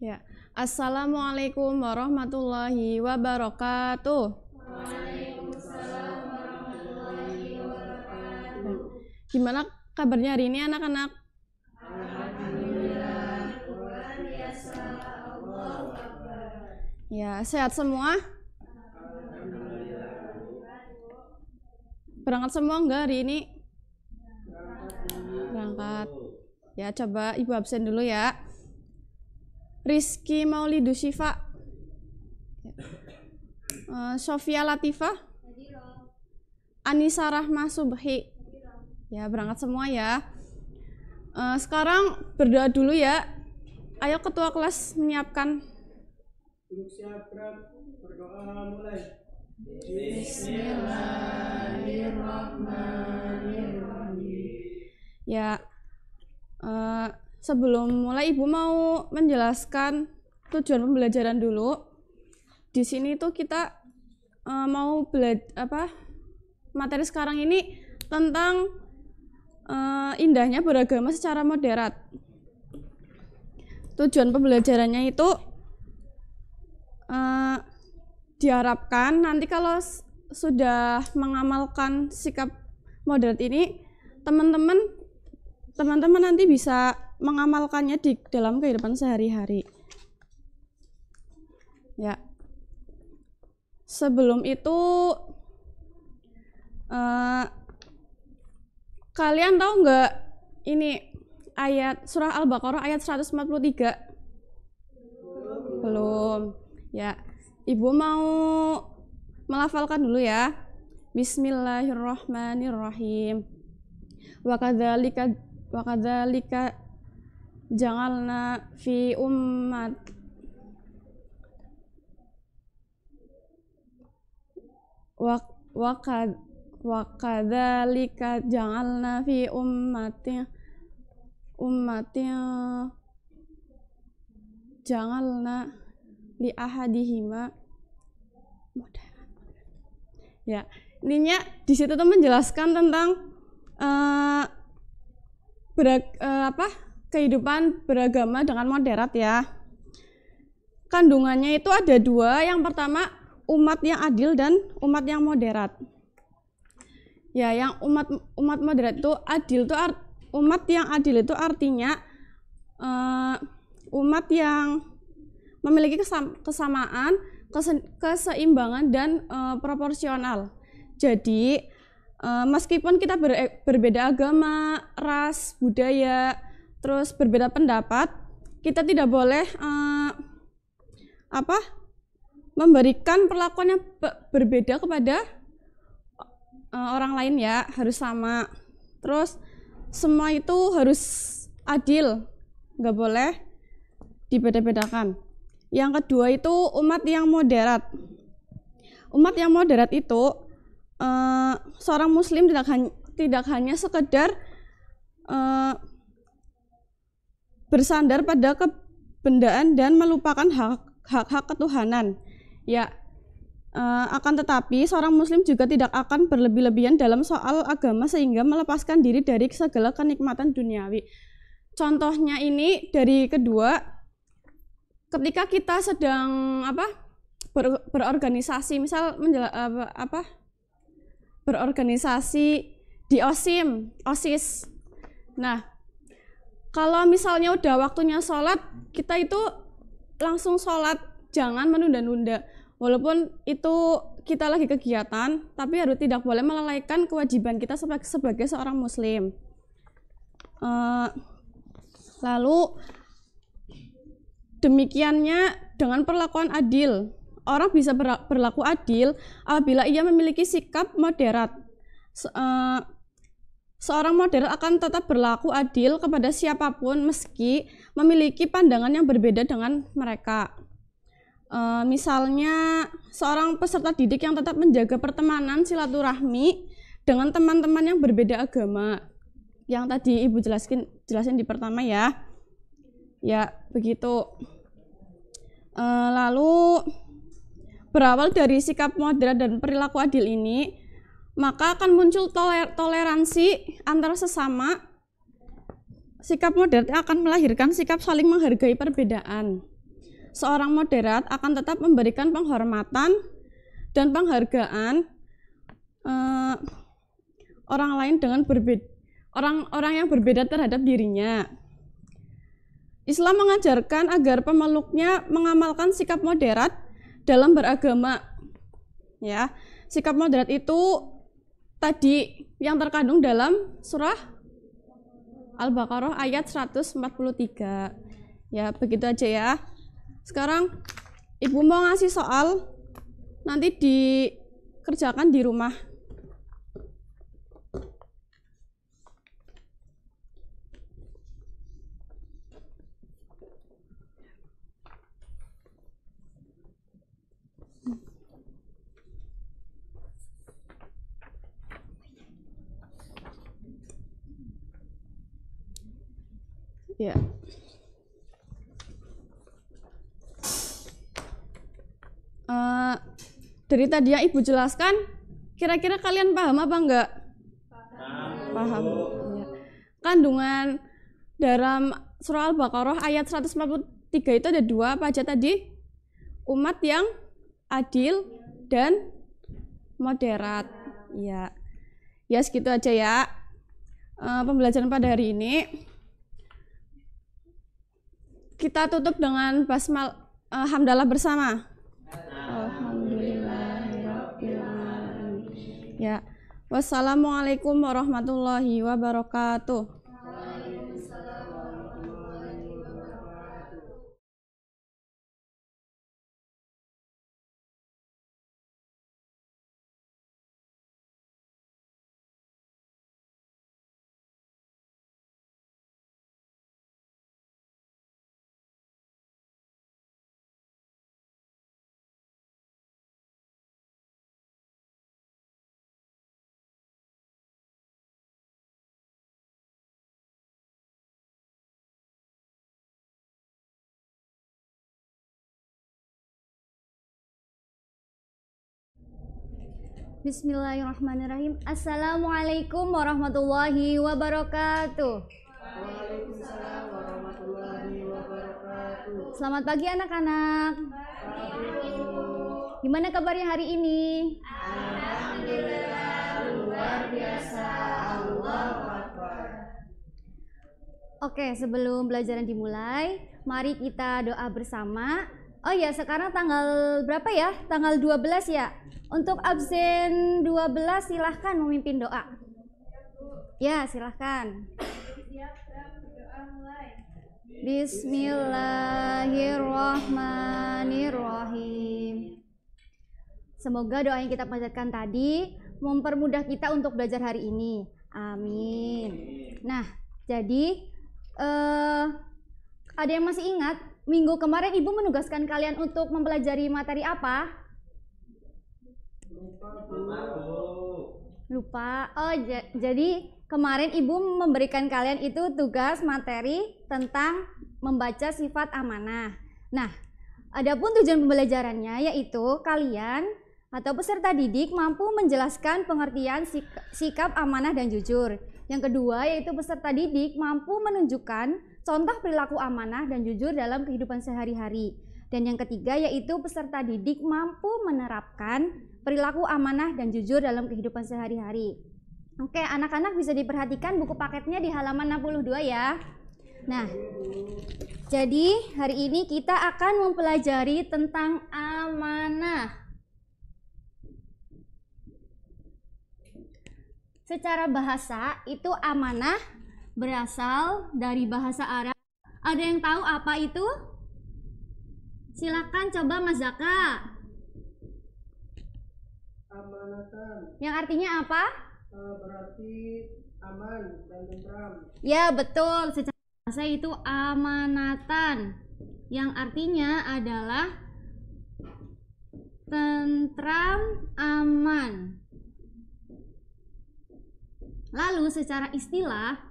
Ya. Assalamualaikum warahmatullahi wabarakatuh. Gimana kabarnya hari ini anak-anak? Ya, sehat semua? Berangkat semua enggak hari ini? Berangkat. Ya, coba Ibu absen dulu ya. Rizky Maulidu Syifa uh, Sofia Latifah Anissa Rahma Subhi ya berangkat semua ya uh, sekarang berdoa dulu ya ayo ketua kelas menyiapkan ya uh, sebelum mulai Ibu mau menjelaskan tujuan pembelajaran dulu. Di sini tuh kita uh, mau belajar apa? Materi sekarang ini tentang uh, indahnya beragama secara moderat. Tujuan pembelajarannya itu uh, diharapkan nanti kalau sudah mengamalkan sikap moderat ini, teman-teman teman-teman nanti bisa mengamalkannya di dalam kehidupan sehari-hari. Ya. Sebelum itu uh, kalian tahu nggak ini ayat surah Al-Baqarah ayat 143? Belum. Ya. Ibu mau melafalkan dulu ya. Bismillahirrahmanirrahim. Wa kadzalika wa kadzalika jangalna fi ummat wa wakad wakadzalika jangalna fi ummati ummati jangalna li ahadihima ya ininya di situ tuh menjelaskan tentang uh, berak, uh, apa kehidupan beragama dengan moderat ya. Kandungannya itu ada dua. Yang pertama umat yang adil dan umat yang moderat. Ya, yang umat umat moderat itu adil itu art, umat yang adil itu artinya uh, umat yang memiliki kesamaan, keseimbangan dan uh, proporsional. Jadi uh, meskipun kita ber, berbeda agama, ras, budaya, terus berbeda pendapat, kita tidak boleh uh, apa memberikan perlakuan yang berbeda kepada uh, orang lain ya harus sama terus semua itu harus adil nggak boleh dibeda-bedakan yang kedua itu umat yang moderat umat yang moderat itu uh, seorang muslim tidak hanya tidak hanya sekedar uh, bersandar pada kebendaan dan melupakan hak-hak ketuhanan. Ya, eh, akan tetapi seorang muslim juga tidak akan berlebih-lebihan dalam soal agama sehingga melepaskan diri dari segala kenikmatan duniawi. Contohnya ini dari kedua ketika kita sedang apa ber, berorganisasi misal menjela, apa, eh, apa berorganisasi di OSIM, OSIS. Nah, kalau misalnya udah waktunya sholat kita itu langsung sholat jangan menunda-nunda walaupun itu kita lagi kegiatan tapi harus tidak boleh melalaikan kewajiban kita sebagai, sebagai seorang muslim uh, lalu demikiannya dengan perlakuan adil orang bisa berlaku adil apabila ia memiliki sikap moderat uh, Seorang model akan tetap berlaku adil kepada siapapun meski memiliki pandangan yang berbeda dengan mereka. E, misalnya, seorang peserta didik yang tetap menjaga pertemanan silaturahmi dengan teman-teman yang berbeda agama. Yang tadi Ibu jelaskan jelasin di pertama ya. Ya, begitu. E, lalu berawal dari sikap moderat dan perilaku adil ini, maka akan muncul toler toleransi antara sesama. Sikap moderat akan melahirkan sikap saling menghargai perbedaan. Seorang moderat akan tetap memberikan penghormatan dan penghargaan uh, orang lain dengan berbeda orang-orang yang berbeda terhadap dirinya. Islam mengajarkan agar pemeluknya mengamalkan sikap moderat dalam beragama. Ya, sikap moderat itu tadi yang terkandung dalam surah Al-Baqarah ayat 143. Ya, begitu aja ya. Sekarang Ibu mau ngasih soal nanti dikerjakan di rumah. ya uh, dari tadi yang ibu jelaskan kira-kira kalian paham apa enggak paham, paham. Ya. kandungan dalam surah al-baqarah ayat 143 itu ada dua apa aja tadi umat yang adil dan moderat ya ya segitu aja ya uh, pembelajaran pada hari ini kita tutup dengan basmal uh, hamdalah bersama. Alhamdulillah. Ya. Wassalamualaikum warahmatullahi wabarakatuh. Bismillahirrahmanirrahim. Assalamualaikum warahmatullahi wabarakatuh. Waalaikumsalam warahmatullahi wabarakatuh. Selamat pagi anak-anak. Gimana kabarnya hari ini? Alhamdulillah luar biasa. Oke, sebelum pelajaran dimulai, mari kita doa bersama. Oh ya, sekarang tanggal berapa ya? Tanggal 12 ya. Untuk absen 12 silahkan memimpin doa. Ya, silahkan. Bismillahirrahmanirrahim. Semoga doa yang kita panjatkan tadi mempermudah kita untuk belajar hari ini. Amin. Nah, jadi uh, ada yang masih ingat minggu kemarin ibu menugaskan kalian untuk mempelajari materi apa? Lupa. Oh, jadi kemarin ibu memberikan kalian itu tugas materi tentang membaca sifat amanah. Nah, adapun tujuan pembelajarannya yaitu kalian atau peserta didik mampu menjelaskan pengertian sikap amanah dan jujur. Yang kedua yaitu peserta didik mampu menunjukkan contoh perilaku amanah dan jujur dalam kehidupan sehari-hari. Dan yang ketiga yaitu peserta didik mampu menerapkan perilaku amanah dan jujur dalam kehidupan sehari-hari. Oke, anak-anak bisa diperhatikan buku paketnya di halaman 62 ya. Nah, jadi hari ini kita akan mempelajari tentang amanah. Secara bahasa itu amanah berasal dari bahasa Arab. Ada yang tahu apa itu? Silakan coba Mas Zaka. Amanatan. Yang artinya apa? Eh, berarti aman dan tentram. Ya, betul. Secara bahasa itu amanatan. Yang artinya adalah tentram aman. Lalu secara istilah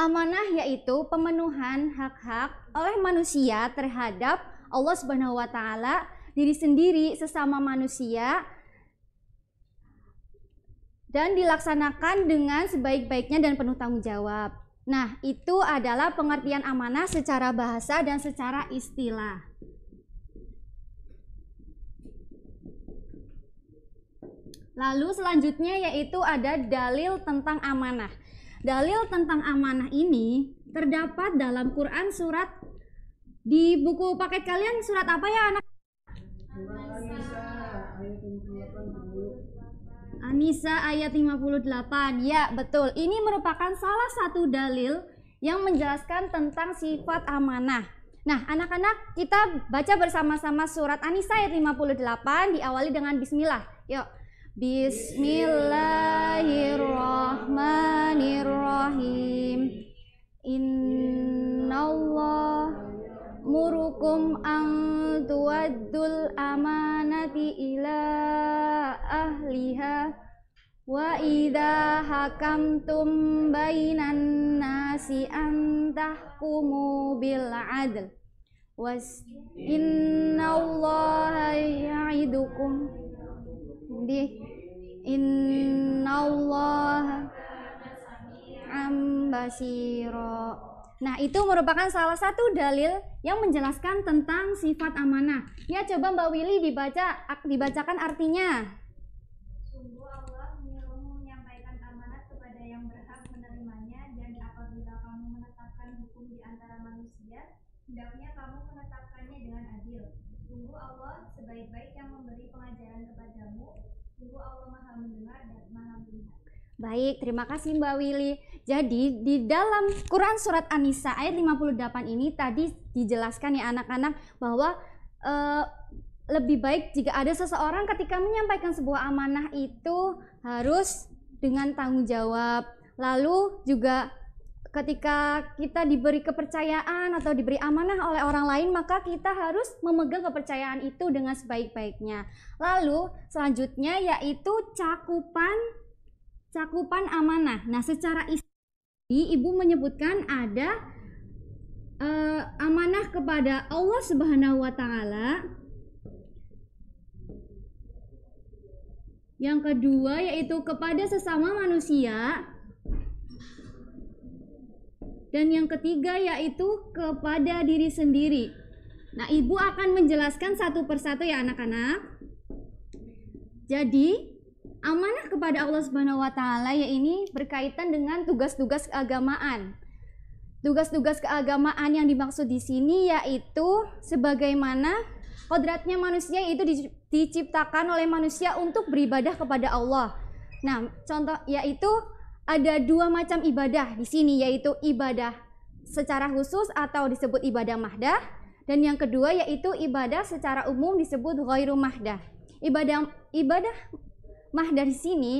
Amanah yaitu pemenuhan hak-hak oleh manusia terhadap Allah Subhanahu wa taala, diri sendiri, sesama manusia dan dilaksanakan dengan sebaik-baiknya dan penuh tanggung jawab. Nah, itu adalah pengertian amanah secara bahasa dan secara istilah. Lalu selanjutnya yaitu ada dalil tentang amanah. Dalil tentang amanah ini terdapat dalam Quran surat di buku paket kalian surat apa ya anak? Anisa ayat 58. Ya, betul. Ini merupakan salah satu dalil yang menjelaskan tentang sifat amanah. Nah, anak-anak, kita baca bersama-sama surat Anisa ayat 58 diawali dengan bismillah. Yuk. Bismillahirrahmanirrahim. Innallah murukum an tuaddul amanati ila ahliha wa idha hakamtum bainan nasi antahkumu bil adl was innallaha ya'idukum bih Allah ambasiro Nah, itu merupakan salah satu dalil yang menjelaskan tentang sifat amanah. Ya, coba Mbak Willy dibaca dibacakan artinya. Sungguh Allah menyuruhmu menyampaikan amanat kepada yang berhak menerimanya dan apabila kamu menetapkan hukum di antara manusia, hendaknya kamu menetapkannya dengan adil. Sungguh Allah sebaik-baik yang memberi pengajaran kepadamu Allah Maha mendengar dan Maha melihat. Baik, terima kasih Mbak Willy. Jadi di dalam Quran surat An-Nisa ayat 58 ini tadi dijelaskan ya anak-anak bahwa e, lebih baik jika ada seseorang ketika menyampaikan sebuah amanah itu harus dengan tanggung jawab. Lalu juga ketika kita diberi kepercayaan atau diberi amanah oleh orang lain, maka kita harus memegang kepercayaan itu dengan sebaik-baiknya. Lalu selanjutnya yaitu cakupan cakupan amanah. Nah, secara isi Ibu menyebutkan ada uh, amanah kepada Allah Subhanahu wa taala. Yang kedua yaitu kepada sesama manusia, dan yang ketiga yaitu kepada diri sendiri. Nah, Ibu akan menjelaskan satu persatu ya anak-anak. Jadi, amanah kepada Allah Subhanahu wa taala ya ini berkaitan dengan tugas-tugas keagamaan. Tugas-tugas keagamaan yang dimaksud di sini yaitu sebagaimana kodratnya manusia itu diciptakan oleh manusia untuk beribadah kepada Allah. Nah, contoh yaitu ada dua macam ibadah di sini yaitu ibadah secara khusus atau disebut ibadah mahdah dan yang kedua yaitu ibadah secara umum disebut ghairu mahdah. Ibadah ibadah mahdah di sini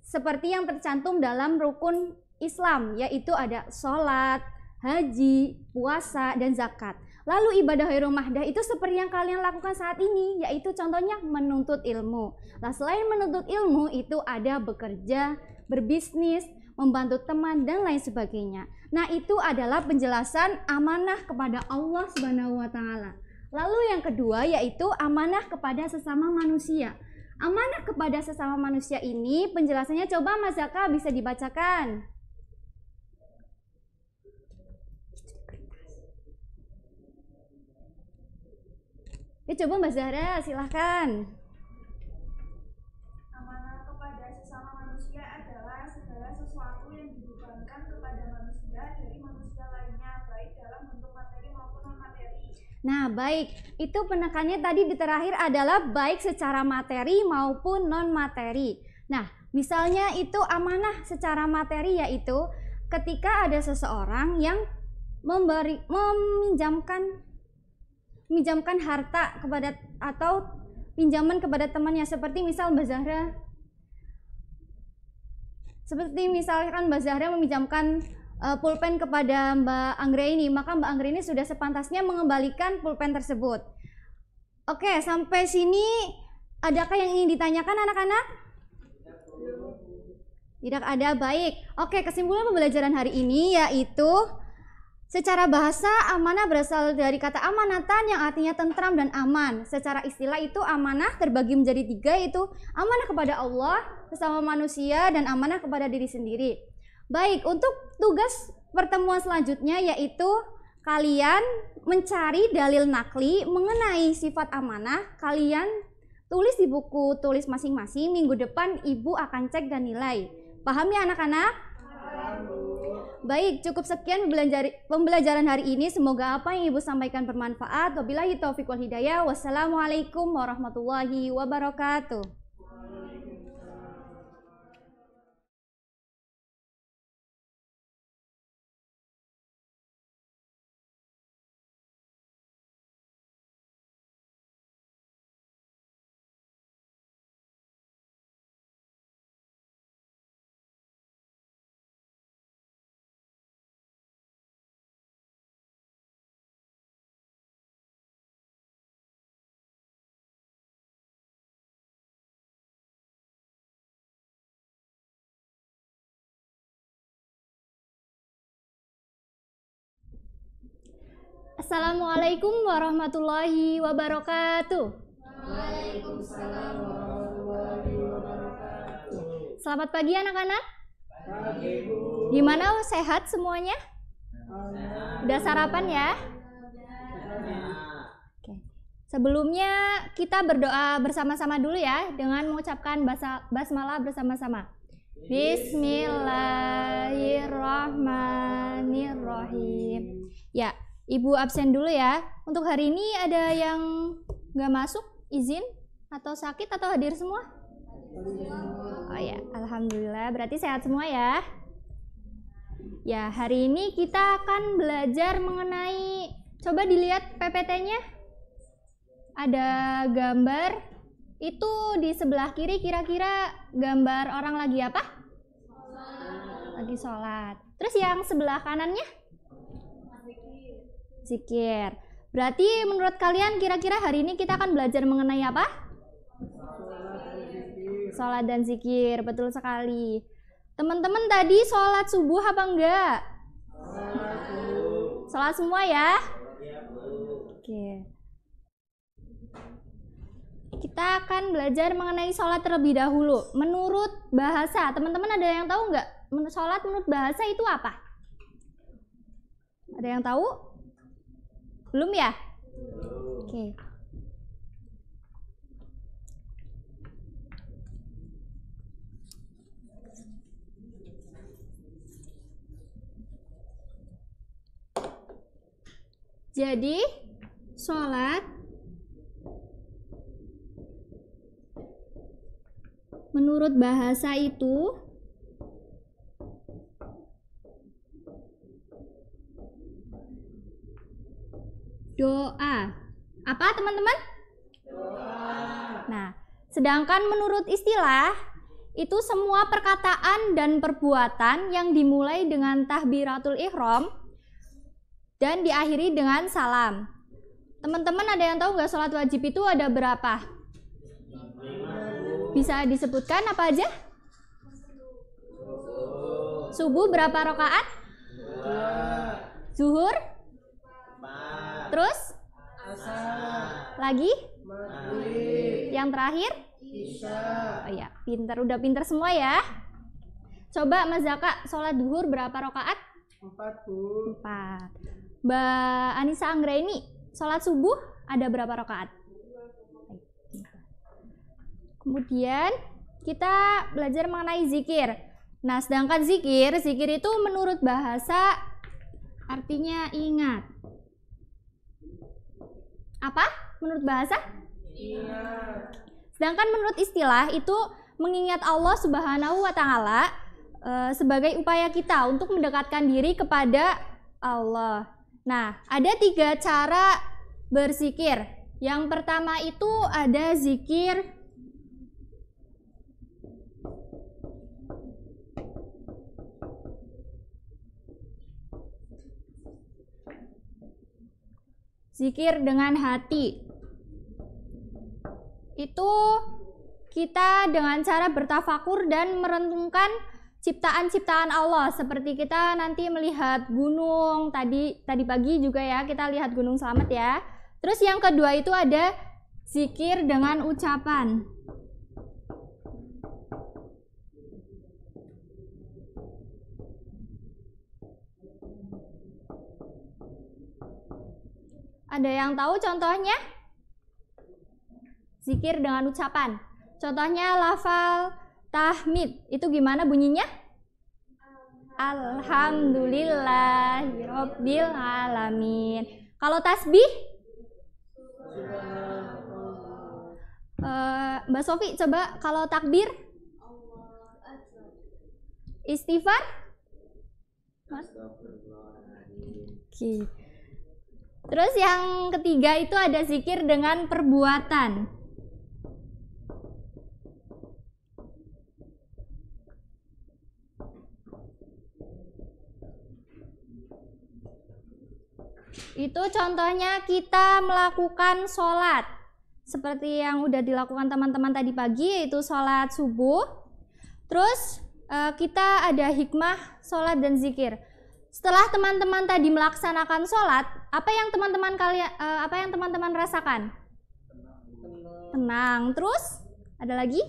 seperti yang tercantum dalam rukun Islam yaitu ada sholat, haji, puasa, dan zakat. Lalu ibadah ghairu mahdah itu seperti yang kalian lakukan saat ini yaitu contohnya menuntut ilmu. Nah, selain menuntut ilmu itu ada bekerja, berbisnis, membantu teman dan lain sebagainya. Nah, itu adalah penjelasan amanah kepada Allah Subhanahu wa taala. Lalu yang kedua yaitu amanah kepada sesama manusia. Amanah kepada sesama manusia ini penjelasannya coba Mas Zaka bisa dibacakan. Ya coba Mbak Zahra silahkan. berbeda dari manusia lainnya, baik dalam bentuk materi maupun non materi. Nah, baik. Itu penekannya tadi di terakhir adalah baik secara materi maupun non materi. Nah, misalnya itu amanah secara materi yaitu ketika ada seseorang yang memberi meminjamkan meminjamkan harta kepada atau pinjaman kepada temannya seperti misal Mbak Zahra seperti misalkan Mbak Zahra meminjamkan uh, pulpen kepada Mbak Anggraini, ini, maka Mbak Anggraini ini sudah sepantasnya mengembalikan pulpen tersebut. Oke, sampai sini adakah yang ingin ditanyakan anak-anak? Tidak ada, baik. Oke, kesimpulan pembelajaran hari ini yaitu secara bahasa amanah berasal dari kata amanatan yang artinya tentram dan aman. Secara istilah itu amanah terbagi menjadi tiga yaitu amanah kepada Allah, sesama manusia, dan amanah kepada diri sendiri. Baik, untuk tugas pertemuan selanjutnya yaitu kalian mencari dalil nakli mengenai sifat amanah. Kalian tulis di buku tulis masing-masing. Minggu depan ibu akan cek dan nilai. Paham ya anak-anak? Baik, cukup sekian pembelajaran hari ini. Semoga apa yang Ibu sampaikan bermanfaat. Wabillahi taufiq wal hidayah. Wassalamualaikum warahmatullahi wabarakatuh. Assalamualaikum warahmatullahi wabarakatuh. Waalaikumsalam warahmatullahi wabarakatuh. Selamat pagi anak-anak. Pagi Bu. Gimana oh, sehat semuanya? Sehat. Udah sarapan ya? Sebelumnya kita berdoa bersama-sama dulu ya dengan mengucapkan basa, basmalah bersama-sama. Bismillahirrahmanirrahim. Ya, Ibu absen dulu ya. Untuk hari ini ada yang nggak masuk, izin atau sakit atau hadir semua? Oh ya, alhamdulillah. Berarti sehat semua ya. Ya, hari ini kita akan belajar mengenai coba dilihat PPT-nya. Ada gambar itu di sebelah kiri kira-kira gambar orang lagi apa? Lagi sholat. Terus yang sebelah kanannya? zikir. Berarti menurut kalian kira-kira hari ini kita akan belajar mengenai apa? Sholat dan zikir, betul sekali. Teman-teman tadi sholat subuh apa enggak? Sholat semua ya? Oke. Kita akan belajar mengenai sholat terlebih dahulu. Menurut bahasa, teman-teman ada yang tahu nggak? Sholat menurut bahasa itu apa? Ada yang tahu? Belum ya? Oke. Jadi, sholat menurut bahasa itu doa. Apa teman-teman? Doa. Nah, sedangkan menurut istilah itu semua perkataan dan perbuatan yang dimulai dengan tahbiratul ihram dan diakhiri dengan salam. Teman-teman ada yang tahu nggak sholat wajib itu ada berapa? Bisa disebutkan apa aja? Subuh berapa rokaat? Zuhur? Empat. Terus? Asal. Lagi? Maghrib. Yang terakhir? Isya. Oh iya, pinter. Udah pinter semua ya. Coba Mas Zaka, sholat duhur berapa rokaat? Empat, Bu. Empat. Mbak Anissa Anggra ini, sholat subuh ada berapa rokaat? Kemudian kita belajar mengenai zikir. Nah, sedangkan zikir, zikir itu menurut bahasa artinya ingat apa? Menurut bahasa? Iya. Sedangkan menurut istilah itu mengingat Allah Subhanahu wa taala e, sebagai upaya kita untuk mendekatkan diri kepada Allah. Nah, ada tiga cara bersikir. Yang pertama itu ada zikir zikir dengan hati. Itu kita dengan cara bertafakur dan merentungkan ciptaan-ciptaan Allah seperti kita nanti melihat gunung tadi tadi pagi juga ya kita lihat gunung selamat ya. Terus yang kedua itu ada zikir dengan ucapan. Ada yang tahu contohnya? Zikir dengan ucapan. Contohnya lafal tahmid. Itu gimana bunyinya? Alhamdulillah, Rabbil alamin. Kalau tasbih? Uh, Mbak Sofi coba kalau takbir? Istighfar? Mas? Terus yang ketiga itu ada zikir dengan perbuatan. Itu contohnya kita melakukan sholat. Seperti yang udah dilakukan teman-teman tadi pagi yaitu sholat subuh. Terus eh, kita ada hikmah, sholat dan zikir. Setelah teman-teman tadi melaksanakan sholat, apa yang teman-teman kalian eh, apa yang teman-teman rasakan? Tenang. Tenang. Terus ada lagi?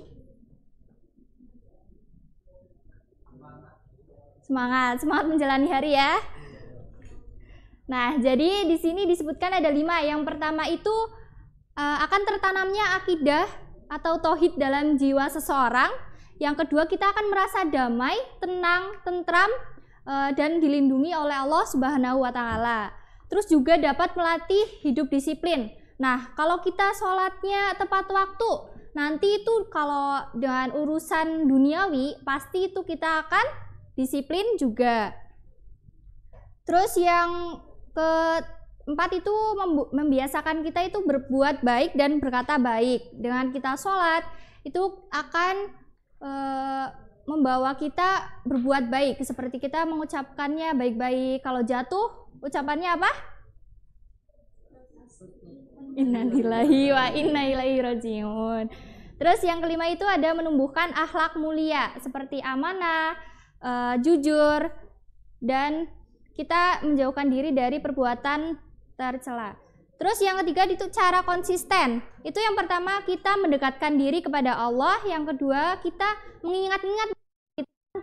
Semangat, semangat menjalani hari ya. Nah, jadi di sini disebutkan ada lima. Yang pertama itu eh, akan tertanamnya akidah atau tohid dalam jiwa seseorang. Yang kedua kita akan merasa damai, tenang, tentram, Eh, dan dilindungi oleh Allah Subhanahu wa taala. Terus juga dapat melatih hidup disiplin. Nah, kalau kita sholatnya tepat waktu, nanti itu kalau dengan urusan duniawi pasti itu kita akan disiplin juga. Terus yang keempat itu membiasakan kita itu berbuat baik dan berkata baik. Dengan kita sholat itu akan eh, membawa kita berbuat baik seperti kita mengucapkannya baik-baik kalau jatuh ucapannya apa innalillahi wa inna ilaihi rajiun terus yang kelima itu ada menumbuhkan akhlak mulia seperti amanah uh, jujur dan kita menjauhkan diri dari perbuatan tercela Terus yang ketiga itu cara konsisten. Itu yang pertama kita mendekatkan diri kepada Allah, yang kedua kita mengingat-ingat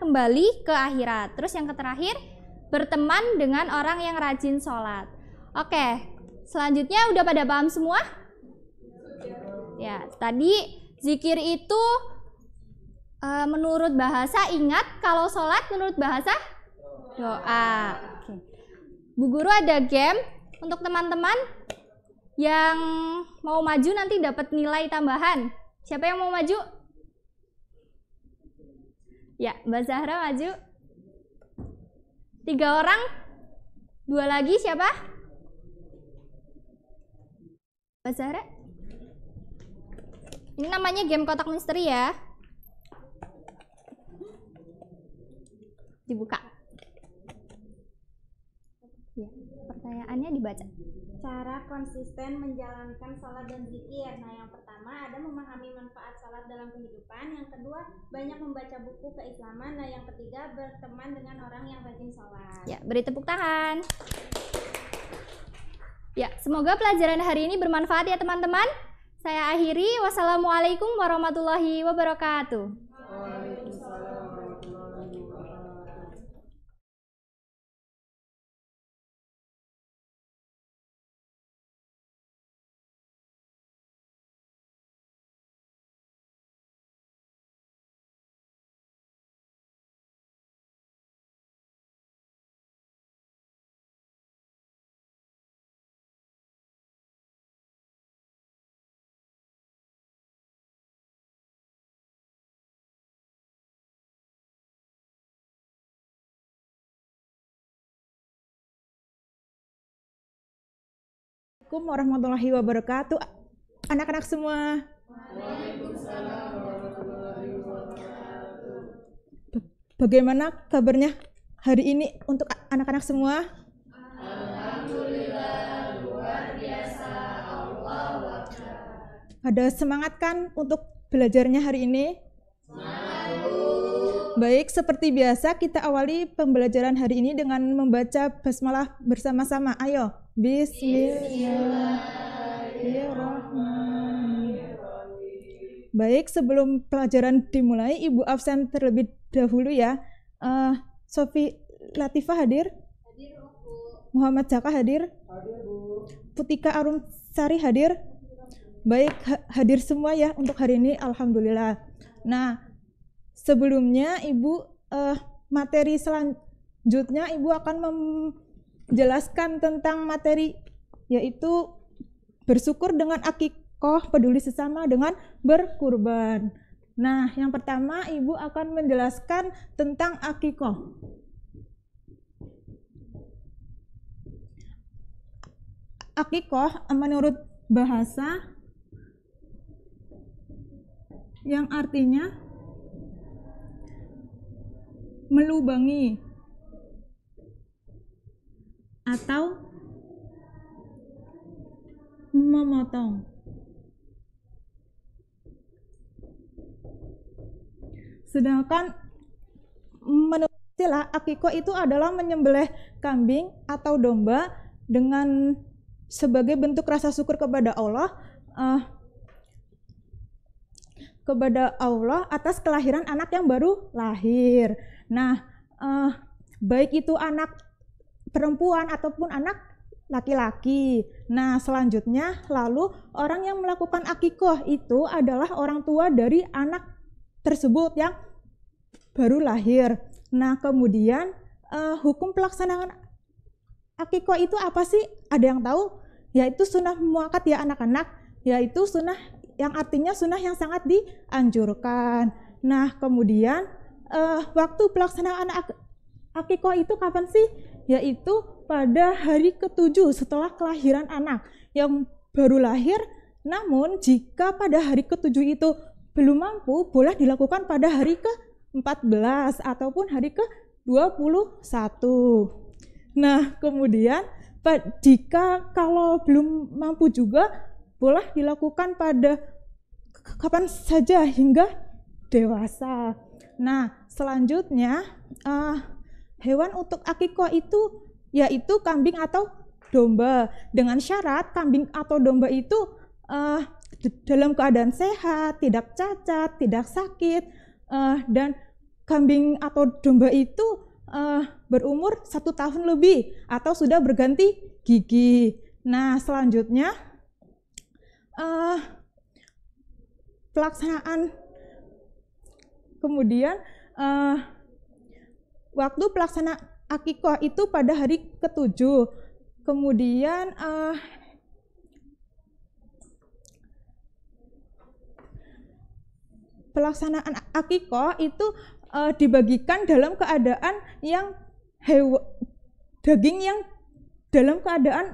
kembali ke akhirat. Terus yang terakhir berteman dengan orang yang rajin sholat. Oke, selanjutnya udah pada paham semua? Ya, tadi zikir itu e, menurut bahasa ingat, kalau sholat menurut bahasa doa. Bu guru ada game untuk teman-teman yang mau maju nanti dapat nilai tambahan. Siapa yang mau maju? Ya, Mbak Zahra maju. Tiga orang. Dua lagi siapa? Mbak Zahra. Ini namanya game kotak misteri ya. Dibuka. Ya, pertanyaannya dibaca cara konsisten menjalankan sholat dan zikir. Nah, yang pertama ada memahami manfaat sholat dalam kehidupan. Yang kedua, banyak membaca buku keislaman. Nah, yang ketiga, berteman dengan orang yang rajin sholat. Ya, beri tepuk tangan. Ya, semoga pelajaran hari ini bermanfaat ya teman-teman. Saya akhiri, wassalamualaikum warahmatullahi wabarakatuh. Waalaikumsalam. Assalamualaikum warahmatullahi wabarakatuh. Anak-anak semua. Bagaimana kabarnya hari ini untuk anak-anak semua? Alhamdulillah luar biasa Allah Ada semangat kan untuk belajarnya hari ini? Baik, seperti biasa kita awali pembelajaran hari ini dengan membaca basmalah bersama-sama. Ayo. Bismillahirrahmanirrahim. Baik, sebelum pelajaran dimulai, Ibu absen terlebih dahulu ya. Uh, Sofi Latifah hadir? Muhammad Jaka hadir? Hadir, Bu. Putika Arum Sari hadir? Baik, hadir semua ya untuk hari ini, Alhamdulillah. Nah, sebelumnya Ibu, uh, materi selanjutnya Ibu akan mem jelaskan tentang materi yaitu bersyukur dengan akikoh peduli sesama dengan berkurban. Nah, yang pertama Ibu akan menjelaskan tentang akikoh. Akikoh menurut bahasa yang artinya melubangi atau memotong. Sedangkan menurut istilah akiko itu adalah menyembelih kambing atau domba dengan sebagai bentuk rasa syukur kepada Allah uh, kepada Allah atas kelahiran anak yang baru lahir. Nah, uh, baik itu anak perempuan ataupun anak laki-laki. Nah, selanjutnya lalu orang yang melakukan akikoh itu adalah orang tua dari anak tersebut yang baru lahir. Nah, kemudian uh, hukum pelaksanaan akikoh itu apa sih? Ada yang tahu? Yaitu sunnah muakat ya anak-anak, yaitu sunnah yang artinya sunnah yang sangat dianjurkan. Nah, kemudian uh, waktu pelaksanaan ak akikoh itu kapan sih? yaitu pada hari ketujuh setelah kelahiran anak yang baru lahir. Namun jika pada hari ketujuh itu belum mampu, boleh dilakukan pada hari ke-14 ataupun hari ke-21. Nah, kemudian jika kalau belum mampu juga, boleh dilakukan pada kapan saja hingga dewasa. Nah, selanjutnya uh, hewan untuk akikoh itu yaitu kambing atau domba dengan syarat kambing atau domba itu uh, dalam keadaan sehat, tidak cacat, tidak sakit uh, dan kambing atau domba itu uh, berumur satu tahun lebih atau sudah berganti gigi. Nah selanjutnya uh, pelaksanaan kemudian uh, Waktu pelaksana akikoh itu pada hari ketujuh. Kemudian uh, pelaksanaan akikoh itu uh, dibagikan dalam keadaan yang hewa, daging yang dalam keadaan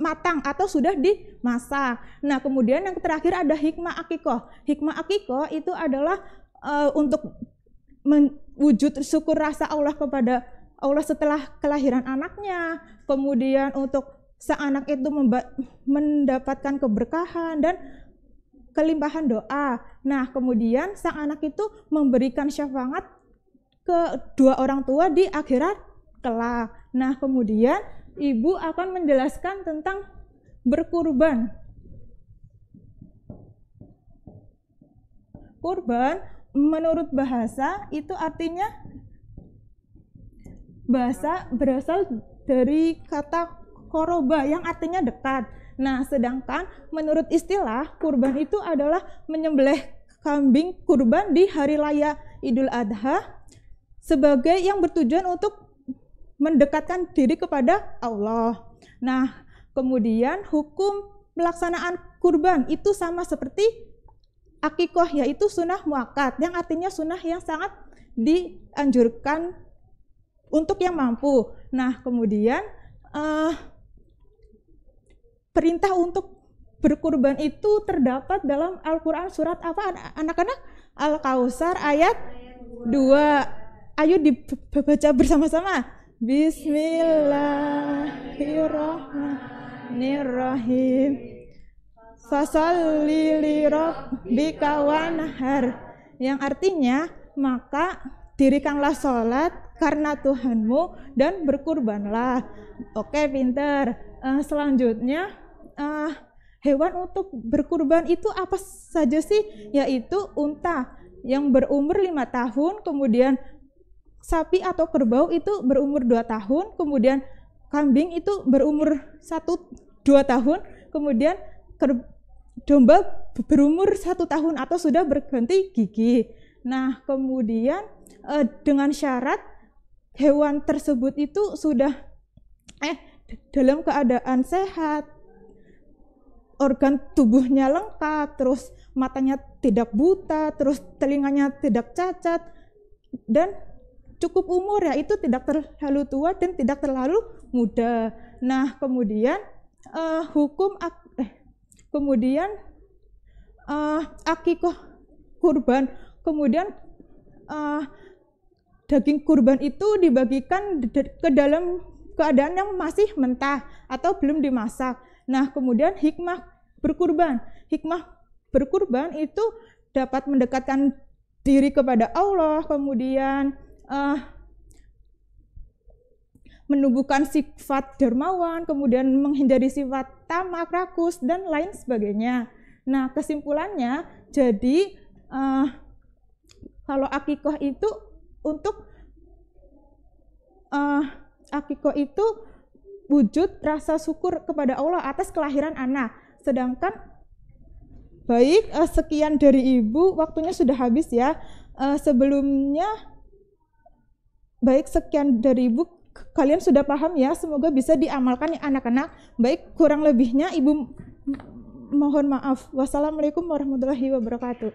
matang atau sudah dimasak. Nah, kemudian yang terakhir ada hikmah akikoh. Hikmah akikoh itu adalah uh, untuk wujud syukur rasa Allah kepada Allah setelah kelahiran anaknya, kemudian untuk sang anak itu mendapatkan keberkahan dan kelimpahan doa. Nah, kemudian sang anak itu memberikan syafaat ke dua orang tua di akhirat kelak. Nah, kemudian ibu akan menjelaskan tentang berkurban. Kurban menurut bahasa itu artinya bahasa berasal dari kata koroba yang artinya dekat. Nah, sedangkan menurut istilah kurban itu adalah menyembelih kambing kurban di hari raya Idul Adha sebagai yang bertujuan untuk mendekatkan diri kepada Allah. Nah, kemudian hukum pelaksanaan kurban itu sama seperti akikoh yaitu sunnah muakat yang artinya sunnah yang sangat dianjurkan untuk yang mampu. Nah kemudian uh, perintah untuk berkurban itu terdapat dalam Al-Quran surat apa anak-anak? Al-Kausar ayat 2. Ayo dibaca bersama-sama. Bismillahirrahmanirrahim fasalli li rabbika wanhar yang artinya maka dirikanlah sholat karena Tuhanmu dan berkurbanlah oke pinter uh, selanjutnya uh, hewan untuk berkurban itu apa saja sih yaitu unta yang berumur lima tahun kemudian sapi atau kerbau itu berumur dua tahun kemudian kambing itu berumur satu dua tahun kemudian ker, domba berumur satu tahun atau sudah berganti gigi. Nah, kemudian eh, dengan syarat hewan tersebut itu sudah eh dalam keadaan sehat, organ tubuhnya lengkap, terus matanya tidak buta, terus telinganya tidak cacat, dan cukup umur ya itu tidak terlalu tua dan tidak terlalu muda. Nah kemudian eh, hukum ak kemudian uh, eh, akikoh kurban, kemudian uh, daging kurban itu dibagikan ke dalam keadaan yang masih mentah atau belum dimasak. Nah, kemudian hikmah berkurban. Hikmah berkurban itu dapat mendekatkan diri kepada Allah, kemudian uh, menumbuhkan sifat dermawan, kemudian menghindari sifat tamak, rakus, dan lain sebagainya. Nah, kesimpulannya, jadi uh, kalau akikoh itu untuk uh, akikoh itu wujud rasa syukur kepada Allah atas kelahiran anak. Sedangkan baik uh, sekian dari ibu, waktunya sudah habis ya. Uh, sebelumnya baik sekian dari ibu kalian sudah paham ya, semoga bisa diamalkan ya anak-anak. Baik, kurang lebihnya Ibu mohon maaf. Wassalamualaikum warahmatullahi wabarakatuh.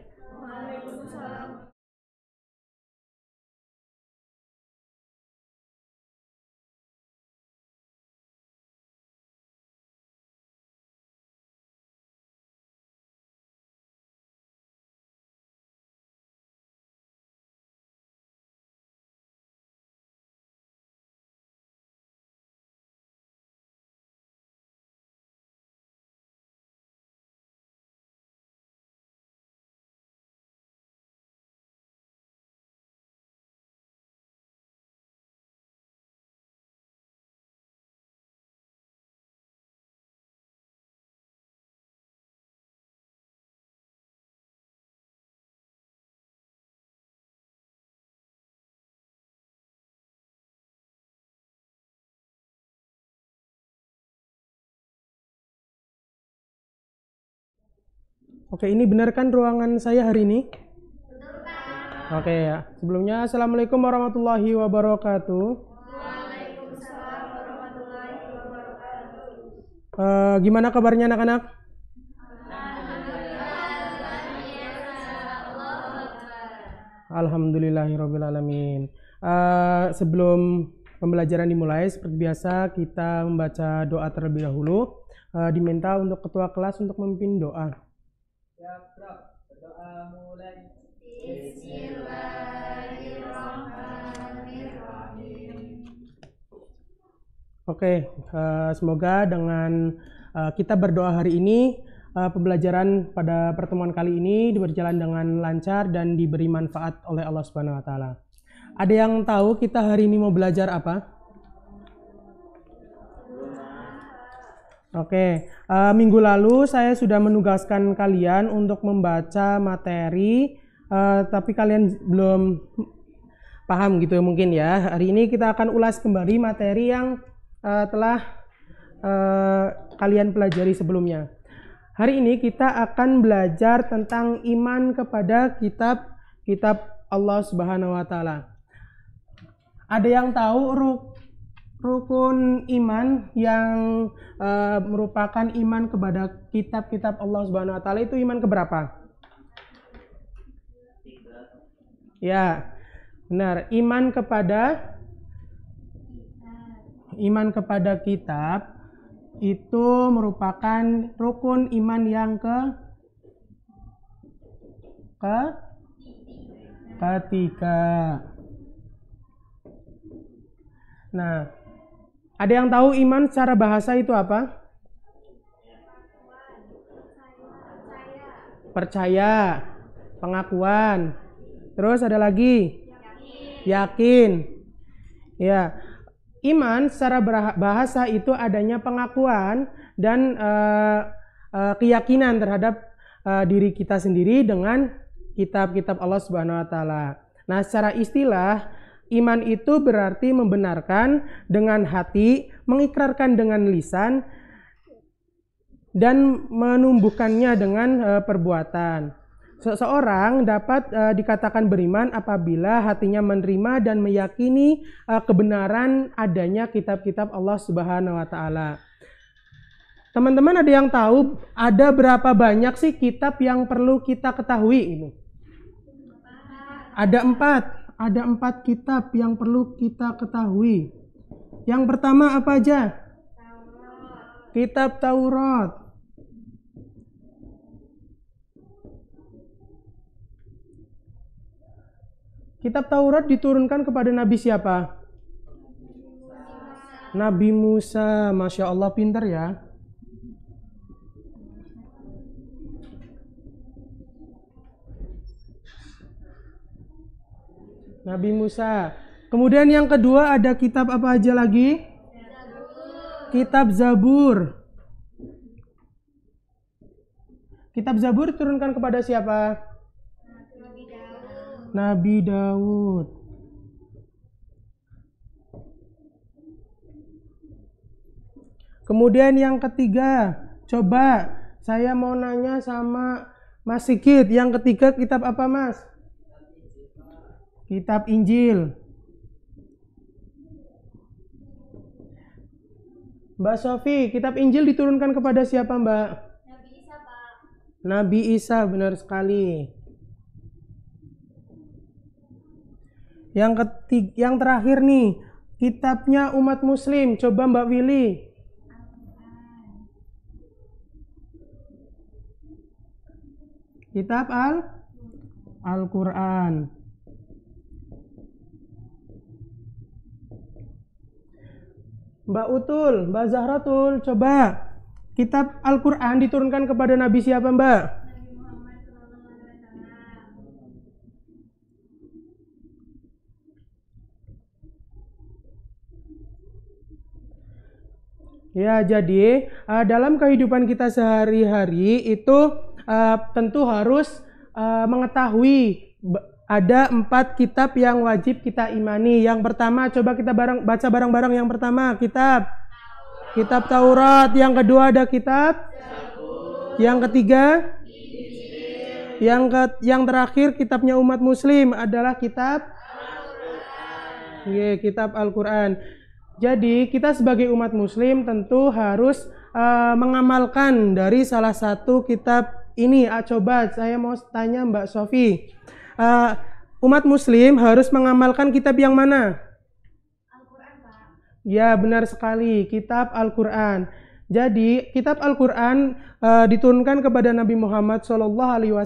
Oke, ini benarkan ruangan saya hari ini? Betul, Oke ya. Sebelumnya Assalamualaikum warahmatullahi wabarakatuh. Uh, gimana kabarnya anak-anak? Alhamdulillahirrabbilalamin. Uh, eh, sebelum pembelajaran dimulai, seperti biasa kita membaca doa terlebih dahulu. Uh, diminta untuk ketua kelas untuk memimpin doa berdoa mulai Oke, okay, uh, eh, semoga dengan uh, kita berdoa hari ini uh, pembelajaran pada pertemuan kali ini berjalan dengan lancar dan diberi manfaat oleh Allah Subhanahu wa taala. Ada yang tahu kita hari ini mau belajar apa? Oke, uh, minggu lalu saya sudah menugaskan kalian untuk membaca materi, uh, tapi kalian belum paham gitu ya mungkin ya. Hari ini kita akan ulas kembali materi yang uh, telah uh, kalian pelajari sebelumnya. Hari ini kita akan belajar tentang iman kepada kitab-kitab Allah Subhanahu wa taala. Ada yang tahu rukun iman yang uh, merupakan iman kepada kitab-kitab Allah Subhanahu wa taala itu iman ke berapa? Ya. Benar, iman kepada iman kepada kitab itu merupakan rukun iman yang ke ke ketiga. Nah, ada yang tahu iman secara bahasa itu apa? Percaya, pengakuan. Terus ada lagi? Yakin. Ya. Iman secara bahasa itu adanya pengakuan dan uh, uh, keyakinan terhadap uh, diri kita sendiri dengan kitab-kitab Allah Subhanahu wa taala. Nah, secara istilah Iman itu berarti membenarkan dengan hati, mengikrarkan dengan lisan, dan menumbuhkannya dengan uh, perbuatan. Seseorang dapat uh, dikatakan beriman apabila hatinya menerima dan meyakini uh, kebenaran adanya kitab-kitab Allah Subhanahu wa taala. Teman-teman ada yang tahu ada berapa banyak sih kitab yang perlu kita ketahui ini? Ada empat ada empat kitab yang perlu kita ketahui. Yang pertama apa aja? Kitab Taurat. Kitab Taurat diturunkan kepada Nabi siapa? Nabi Musa. Nabi Musa. Masya Allah pinter ya. Nabi Musa. Kemudian yang kedua ada kitab apa aja lagi? Kitab Zabur. Kitab Zabur turunkan kepada siapa? Nabi Daud. Kemudian yang ketiga, coba saya mau nanya sama Mas Sikit, Yang ketiga kitab apa, Mas? kitab Injil. Mbak Sofi, kitab Injil diturunkan kepada siapa, Mbak? Nabi Isa, Pak. Nabi Isa, benar sekali. Yang ketiga, yang terakhir nih, kitabnya umat muslim. Coba Mbak Willy. Kitab Al Al-Qur'an. Mbak Utul, Mbak Zahratul, coba kitab Al-Quran diturunkan kepada Nabi siapa Mbak? Ya, jadi uh, dalam kehidupan kita sehari-hari itu uh, tentu harus uh, mengetahui ada empat kitab yang wajib kita imani. Yang pertama, coba kita bareng, baca barang-barang yang pertama, kitab. Kitab Taurat. Yang kedua ada kitab. Yang ketiga. Yang, ke, yang terakhir, kitabnya umat muslim adalah kitab. Al yeah, kitab Al-Quran. Jadi kita sebagai umat muslim tentu harus uh, mengamalkan dari salah satu kitab ini. Ah, coba saya mau tanya Mbak Sofi uh, umat muslim harus mengamalkan kitab yang mana? pak Al-Qur'an, Ya, benar sekali, kitab Al-Qur'an. Jadi, kitab Al-Qur'an uh, diturunkan kepada Nabi Muhammad saw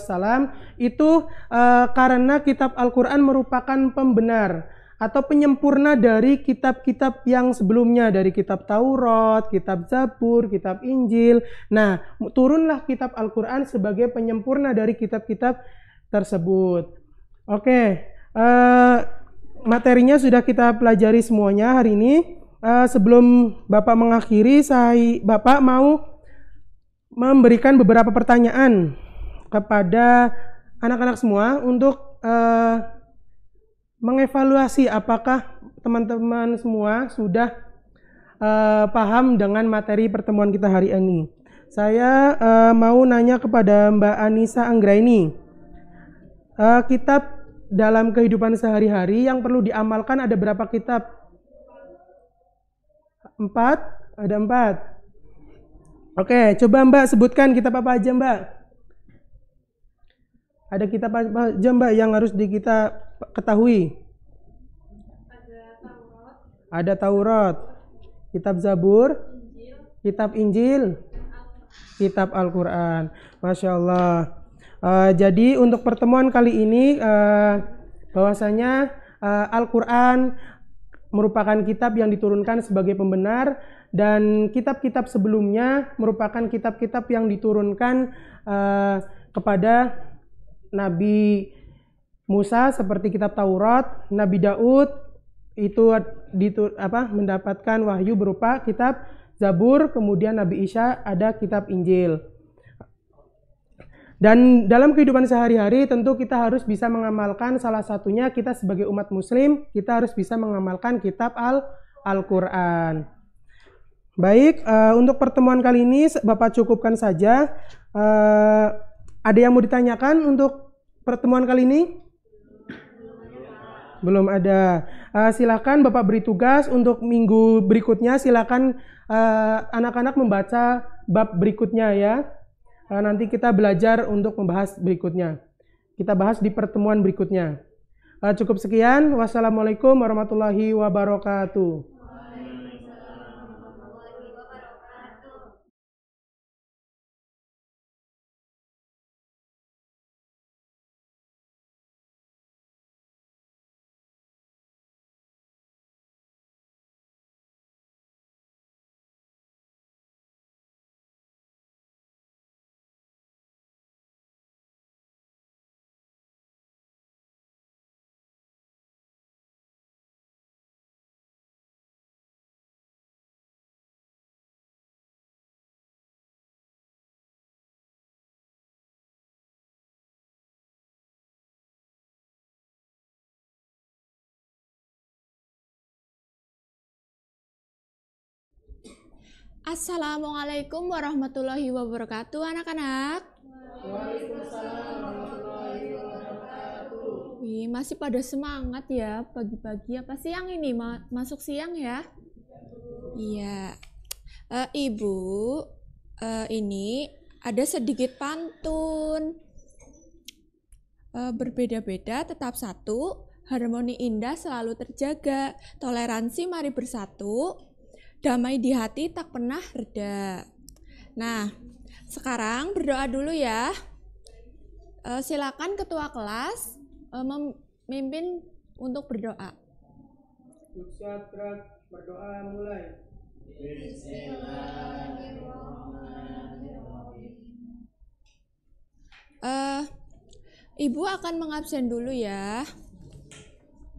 itu uh, karena kitab Al-Qur'an merupakan pembenar atau penyempurna dari kitab-kitab yang sebelumnya dari kitab Taurat, kitab Zabur, kitab Injil. Nah, turunlah kitab Al-Qur'an sebagai penyempurna dari kitab-kitab tersebut. Oke, okay. uh, eh, materinya sudah kita pelajari semuanya hari ini. Uh, sebelum Bapak mengakhiri, saya Bapak mau memberikan beberapa pertanyaan kepada anak-anak semua untuk uh, mengevaluasi apakah teman-teman semua sudah uh, paham dengan materi pertemuan kita hari ini. Saya uh, mau nanya kepada Mbak Anissa Anggraini uh, kitab dalam kehidupan sehari-hari yang perlu diamalkan ada berapa kitab? Empat? Ada empat. Oke, coba Mbak sebutkan kitab apa aja Mbak? Ada kitab apa aja Mbak yang harus di kita ketahui? Ada Taurat. Kitab Zabur. Kitab Injil. Kitab Al-Quran. Masya Allah. Uh, jadi untuk pertemuan kali ini uh, bahwasanya uh, Al-Qur'an merupakan kitab yang diturunkan sebagai pembenar dan kitab-kitab sebelumnya merupakan kitab-kitab yang diturunkan uh, kepada Nabi Musa seperti kitab Taurat, Nabi Daud itu ditur, apa mendapatkan wahyu berupa kitab Zabur, kemudian Nabi Isa ada kitab Injil. Dan dalam kehidupan sehari-hari tentu kita harus bisa mengamalkan salah satunya kita sebagai umat muslim, kita harus bisa mengamalkan kitab Al-Qur'an. Baik, uh, untuk pertemuan kali ini Bapak cukupkan saja. Uh, ada yang mau ditanyakan untuk pertemuan kali ini? Belum ada. Uh, silakan Bapak beri tugas untuk minggu berikutnya silakan anak-anak uh, anak -anak membaca bab berikutnya ya. Eh, nanti kita belajar untuk membahas berikutnya. Kita bahas di pertemuan berikutnya. Eh, cukup sekian. Wassalamualaikum warahmatullahi wabarakatuh. Assalamualaikum warahmatullahi wabarakatuh anak-anak. Waalaikumsalam warahmatullahi wabarakatuh. Wih, masih pada semangat ya pagi-pagi apa siang ini Ma masuk siang ya? Iya. Uh, Ibu, uh, ini ada sedikit pantun. Uh, berbeda-beda tetap satu, harmoni indah selalu terjaga, toleransi mari bersatu, damai di hati tak pernah reda. Nah, sekarang berdoa dulu ya. E, silakan ketua kelas e, memimpin untuk berdoa. Ucapkan berdoa mulai. Uh, Ibu akan mengabsen dulu ya.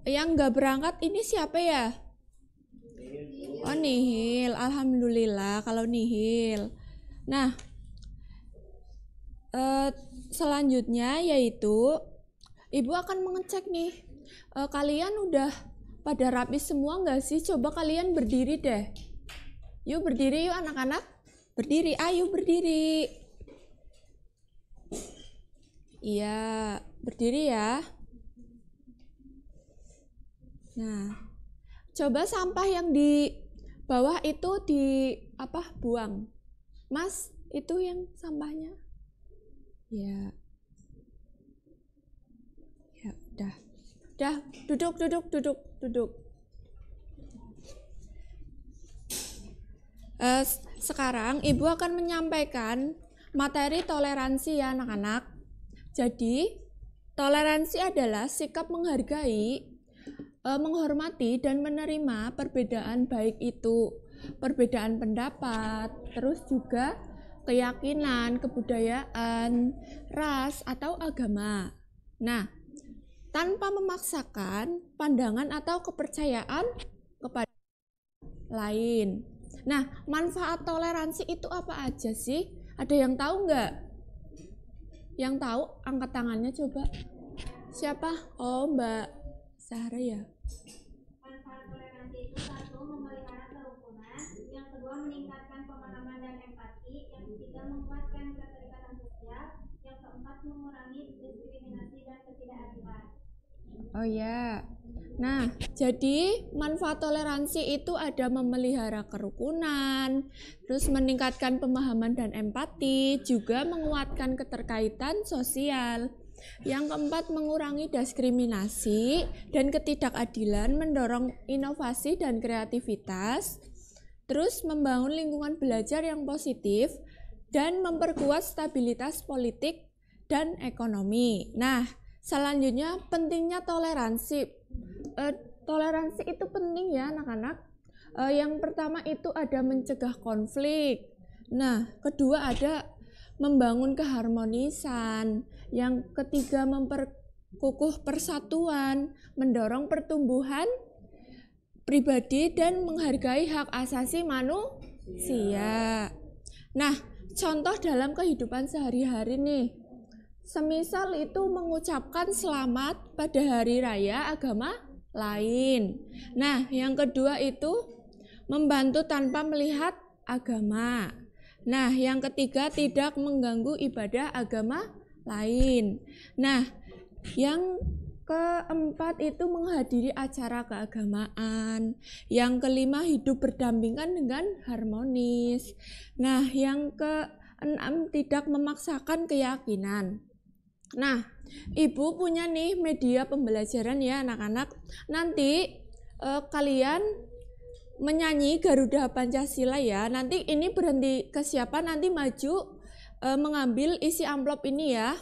Yang nggak berangkat ini siapa ya? nihil, alhamdulillah kalau nihil. Nah, eh, selanjutnya yaitu ibu akan mengecek nih eh, kalian udah pada rapi semua nggak sih? Coba kalian berdiri deh. Yuk berdiri yuk anak-anak, berdiri, ayo berdiri. Iya, berdiri ya. Nah, coba sampah yang di bawah itu di apa buang mas itu yang sampahnya ya ya udah udah duduk duduk duduk duduk uh, sekarang ibu akan menyampaikan materi toleransi ya anak-anak jadi toleransi adalah sikap menghargai E, menghormati dan menerima perbedaan baik itu perbedaan pendapat, terus juga keyakinan, kebudayaan, ras atau agama. Nah, tanpa memaksakan pandangan atau kepercayaan kepada lain. Nah, manfaat toleransi itu apa aja sih? Ada yang tahu nggak? Yang tahu angkat tangannya coba. Siapa? Oh, Mbak Sahra ya. Manfaat toleransi itu satu memelihara kerukunan, yang kedua meningkatkan pemahaman dan empati, yang ketiga menguatkan keterikatan sosial, yang keempat mengurangi diskriminasi dan ketidakadilan. Oh ya. Nah, jadi manfaat toleransi itu ada memelihara kerukunan, terus meningkatkan pemahaman dan empati, juga menguatkan keterkaitan sosial. Yang keempat, mengurangi diskriminasi dan ketidakadilan, mendorong inovasi dan kreativitas, terus membangun lingkungan belajar yang positif, dan memperkuat stabilitas politik dan ekonomi. Nah, selanjutnya pentingnya toleransi. E, toleransi itu penting ya anak-anak. E, yang pertama itu ada mencegah konflik. Nah, kedua ada membangun keharmonisan, yang ketiga memperkukuh persatuan, mendorong pertumbuhan pribadi dan menghargai hak asasi manusia. Nah, contoh dalam kehidupan sehari-hari nih. Semisal itu mengucapkan selamat pada hari raya agama lain. Nah, yang kedua itu membantu tanpa melihat agama. Nah, yang ketiga tidak mengganggu ibadah agama lain. Nah, yang keempat itu menghadiri acara keagamaan. Yang kelima hidup berdampingan dengan harmonis. Nah, yang keenam tidak memaksakan keyakinan. Nah, ibu punya nih media pembelajaran ya anak-anak. Nanti eh, kalian menyanyi Garuda Pancasila ya. Nanti ini berhenti ke siapa? Nanti maju e, mengambil isi amplop ini ya.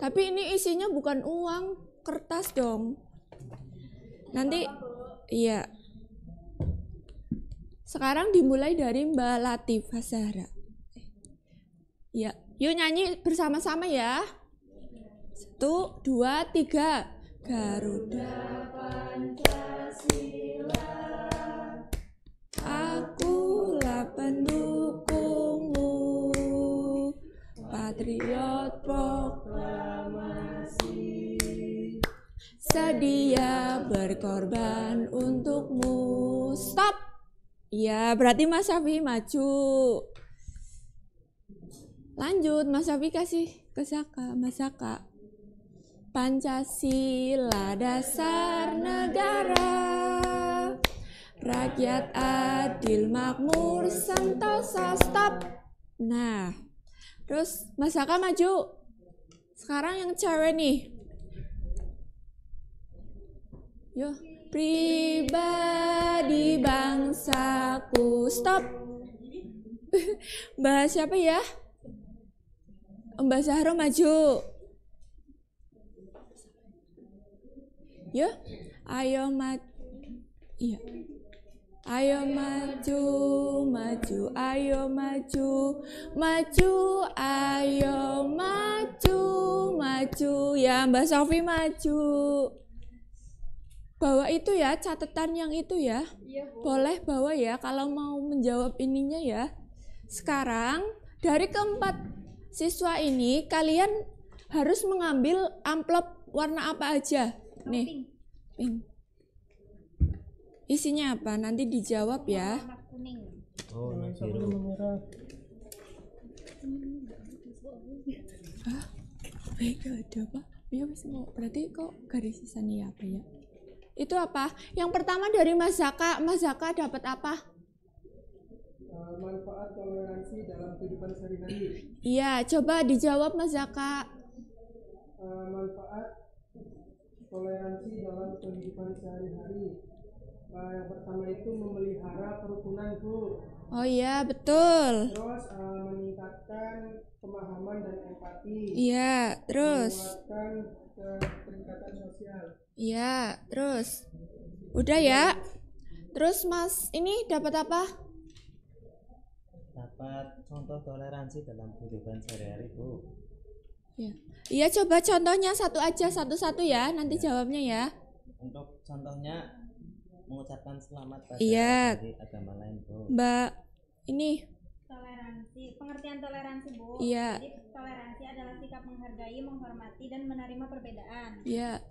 Tapi ini isinya bukan uang, kertas dong. Nanti iya. Sekarang dimulai dari Mbak Latifah Zahra. Ya, yuk nyanyi bersama-sama ya. Satu, dua, tiga. Garuda Pancasila. pendukungmu Patriot proklamasi Sedia berkorban untukmu Stop! Ya berarti Mas Syafi maju Lanjut Mas Syafi kasih ke Saka, Mas Saka Pancasila dasar negara Rakyat adil makmur sentosa stop. Nah, terus Mas maju. Sekarang yang cewek nih. Yo, pribadi bangsaku stop. Mbak siapa ya? Mbak Zahro maju. Yo, ayo mat. Iya. Ayo maju, maju, ayo maju, maju, ayo maju, maju. Ya, Mbak Sofi maju. Bawa itu ya, catatan yang itu ya. Iya, Boleh bawa ya kalau mau menjawab ininya ya. Sekarang dari keempat siswa ini kalian harus mengambil amplop warna apa aja? Nih. Pink. Pink. Isinya apa? Nanti dijawab ya. Oh, biru. Baik, ada apa? Ya wis mau. Berarti kok garis sisanya apa ya? Itu apa? Yang pertama dari Mas Zaka, Mas Zaka dapat apa? Eh, manfaat toleransi dalam kehidupan sehari-hari. Iya, coba dijawab Mas Zaka. Eh, manfaat toleransi dalam kehidupan sehari-hari uh, yang pertama itu memelihara kerukunan bu oh iya betul terus uh, meningkatkan pemahaman dan empati iya terus meningkatkan eh, peningkatan sosial iya terus udah ya terus mas ini dapat apa dapat contoh toleransi dalam kehidupan sehari-hari bu Iya, ya, coba contohnya satu aja satu-satu ya, nanti ya. jawabnya ya. Untuk contohnya mengucapkan selamat pada iya. agama lain bu mbak ini toleransi pengertian toleransi bu iya jadi toleransi adalah sikap menghargai menghormati dan menerima perbedaan iya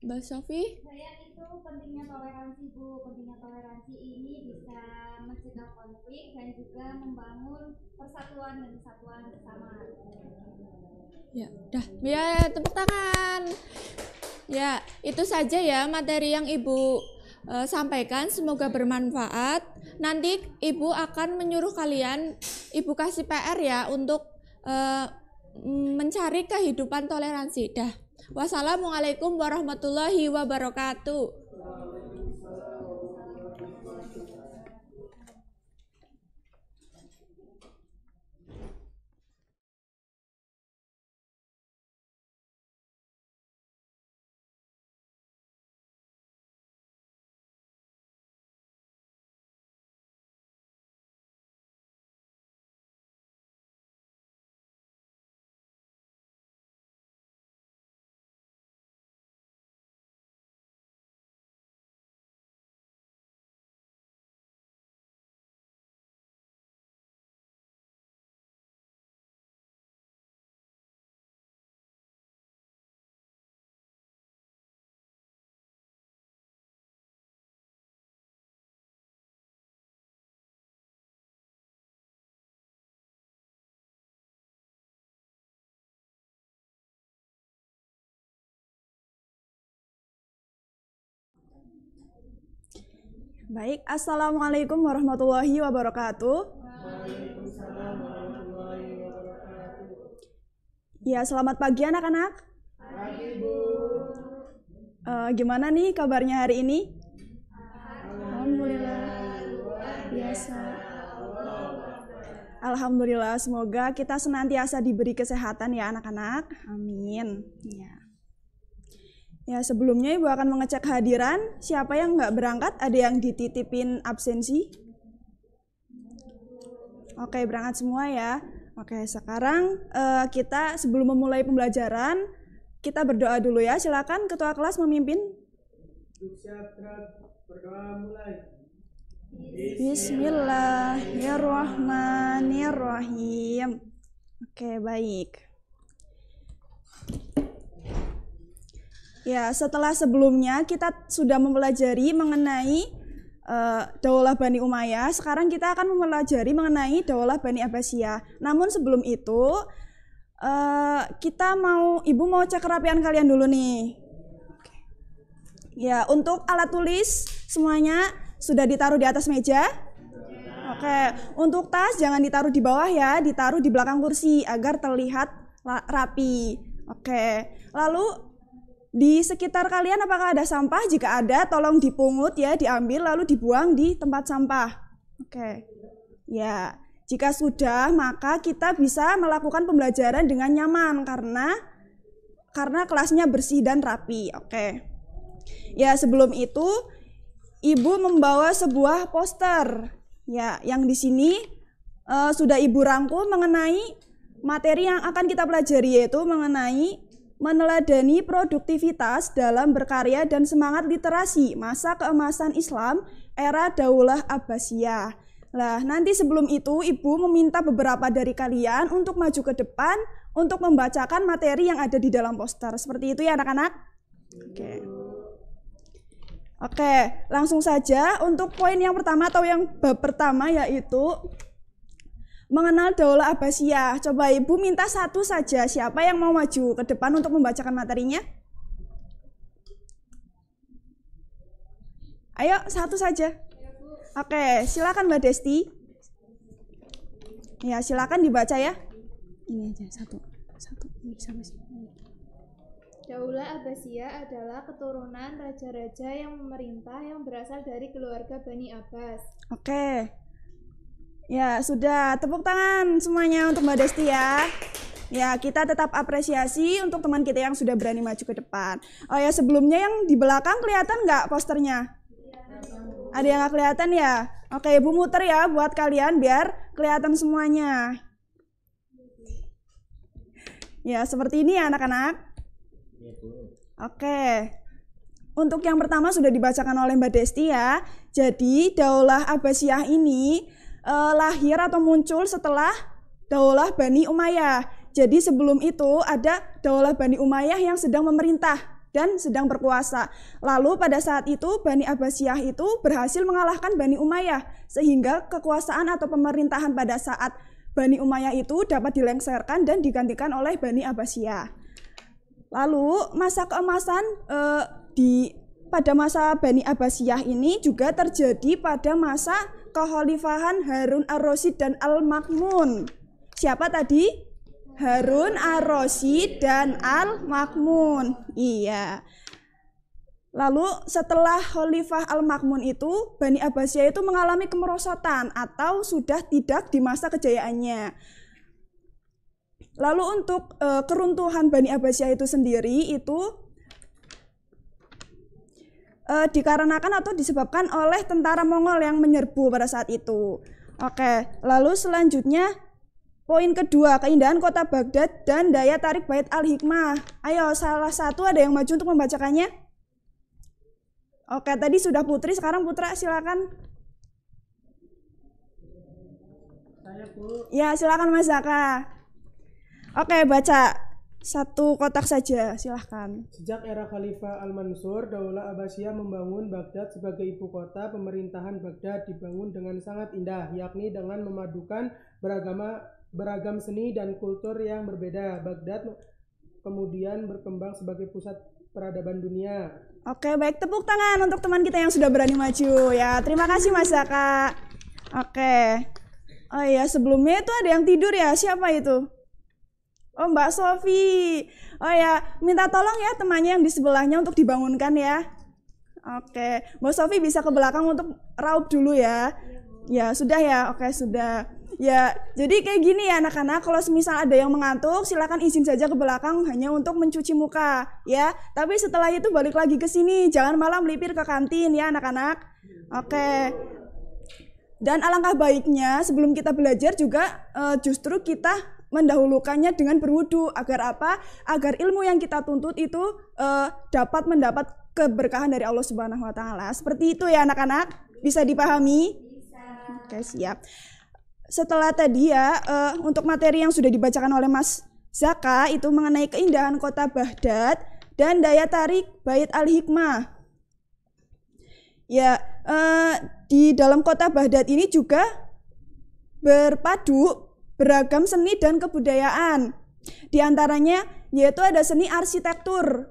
mbak Sofi saya itu pentingnya toleransi bu pentingnya toleransi ini bisa mencegah konflik dan juga membangun persatuan dan kesatuan bersama ya dah ya tepuk tangan ya itu saja ya materi yang ibu uh, sampaikan semoga bermanfaat. Nanti Ibu akan menyuruh kalian Ibu kasih PR ya untuk uh, mencari kehidupan toleransi. Dah. Wassalamualaikum warahmatullahi wabarakatuh. Baik, Assalamualaikum warahmatullahi wabarakatuh. Ya, selamat pagi anak-anak. Uh, gimana nih kabarnya hari ini? Alhamdulillah, biasa. Alhamdulillah, semoga kita senantiasa diberi kesehatan ya anak-anak. Amin. Ya. Ya, sebelumnya Ibu akan mengecek hadiran. Siapa yang nggak berangkat? Ada yang dititipin absensi? Oke, berangkat semua ya. Oke, sekarang uh, kita sebelum memulai pembelajaran, kita berdoa dulu ya. Silakan ketua kelas memimpin. Berdoa Bismillahirrahmanirrahim. Oke, baik. Ya, setelah sebelumnya kita sudah mempelajari mengenai uh, Daulah Bani Umayyah, sekarang kita akan mempelajari mengenai Daulah Bani Abbasiyah. Namun sebelum itu uh, kita mau Ibu mau cek kerapian kalian dulu nih. Ya, untuk alat tulis semuanya sudah ditaruh di atas meja. Oke, untuk tas jangan ditaruh di bawah ya, ditaruh di belakang kursi agar terlihat rapi. Oke. Lalu di sekitar kalian apakah ada sampah? Jika ada, tolong dipungut ya, diambil lalu dibuang di tempat sampah. Oke. Okay. Ya, jika sudah maka kita bisa melakukan pembelajaran dengan nyaman karena karena kelasnya bersih dan rapi. Oke. Okay. Ya, sebelum itu ibu membawa sebuah poster. Ya, yang di sini uh, sudah ibu rangkum mengenai materi yang akan kita pelajari yaitu mengenai meneladani produktivitas dalam berkarya dan semangat literasi masa keemasan Islam era Daulah Abbasiyah. Lah, nanti sebelum itu Ibu meminta beberapa dari kalian untuk maju ke depan untuk membacakan materi yang ada di dalam poster. Seperti itu ya anak-anak? Oke. Oke, langsung saja untuk poin yang pertama atau yang bab pertama yaitu mengenal Daulah Abbasiyah. Coba Ibu minta satu saja siapa yang mau maju ke depan untuk membacakan materinya? Ayo, satu saja. Oke, silakan Mbak Desti. Ya, silakan dibaca ya. Ini aja satu. Satu ini sama Daulah Abbasiyah adalah keturunan raja-raja yang memerintah yang berasal dari keluarga Bani Abbas. Oke. Ya, sudah. Tepuk tangan semuanya untuk Mbak Desti ya. Ya, kita tetap apresiasi untuk teman kita yang sudah berani maju ke depan. Oh ya, sebelumnya yang di belakang kelihatan nggak posternya? Ada yang nggak kelihatan ya? Oke, ibu muter ya buat kalian biar kelihatan semuanya. Ya, seperti ini ya anak-anak. Oke. Untuk yang pertama sudah dibacakan oleh Mbak Desti ya. Jadi, daulah abasyah ini uh, lahir atau muncul setelah Daulah Bani Umayyah. Jadi sebelum itu ada Daulah Bani Umayyah yang sedang memerintah dan sedang berkuasa. Lalu pada saat itu Bani Abbasiyah itu berhasil mengalahkan Bani Umayyah sehingga kekuasaan atau pemerintahan pada saat Bani Umayyah itu dapat dilengsarkan dan digantikan oleh Bani Abbasiyah. Lalu masa keemasan eh, di pada masa Bani Abbasiyah ini juga terjadi pada masa kekhalifahan Harun Ar-Rasyid dan Al-Makmun. Siapa tadi? Harun Ar-Rasyid dan Al-Makmun. Iya. Lalu setelah Khalifah Al-Makmun itu, Bani Abbasiyah itu mengalami kemerosotan atau sudah tidak di masa kejayaannya. Lalu untuk e, keruntuhan Bani Abbasiyah itu sendiri itu e, dikarenakan atau disebabkan oleh tentara Mongol yang menyerbu pada saat itu. Oke, lalu selanjutnya poin kedua, keindahan kota Baghdad dan daya tarik Bait Al-Hikmah. Ayo, salah satu ada yang maju untuk membacakannya? Oke, tadi sudah Putri, sekarang Putra silakan. Saya, Ya, silakan Mas Zaka. Oke, baca satu kotak saja, silahkan. Sejak era Khalifah Al-Mansur, Daulah Abbasiyah membangun Baghdad sebagai ibu kota. Pemerintahan Baghdad dibangun dengan sangat indah, yakni dengan memadukan beragama beragam seni dan kultur yang berbeda. Baghdad kemudian berkembang sebagai pusat peradaban dunia. Oke, baik tepuk tangan untuk teman kita yang sudah berani maju ya. Terima kasih Mas kak Oke. Oh iya, sebelumnya itu ada yang tidur ya. Siapa itu? Oh Mbak Sofi, oh ya minta tolong ya temannya yang di sebelahnya untuk dibangunkan ya. Oke, Mbak Sofi bisa ke belakang untuk raup dulu ya. Ya sudah ya, oke sudah. Ya, jadi kayak gini ya anak-anak, kalau misal ada yang mengantuk, silakan izin saja ke belakang hanya untuk mencuci muka, ya. Tapi setelah itu balik lagi ke sini, jangan malah melipir ke kantin ya anak-anak. Oke. Dan alangkah baiknya sebelum kita belajar juga eh, justru kita mendahulukannya dengan berwudu agar apa? Agar ilmu yang kita tuntut itu uh, dapat mendapat keberkahan dari Allah Subhanahu wa taala. Seperti itu ya anak-anak? Bisa dipahami? Bisa. Oke, siap. Setelah tadi ya uh, untuk materi yang sudah dibacakan oleh Mas Zaka itu mengenai keindahan kota Baghdad dan daya tarik Bait Al-Hikmah. Ya, uh, di dalam kota Baghdad ini juga berpadu beragam seni dan kebudayaan. Di antaranya yaitu ada seni arsitektur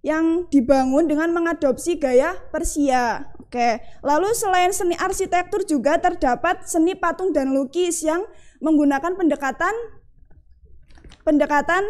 yang dibangun dengan mengadopsi gaya Persia. Oke. Lalu selain seni arsitektur juga terdapat seni patung dan lukis yang menggunakan pendekatan pendekatan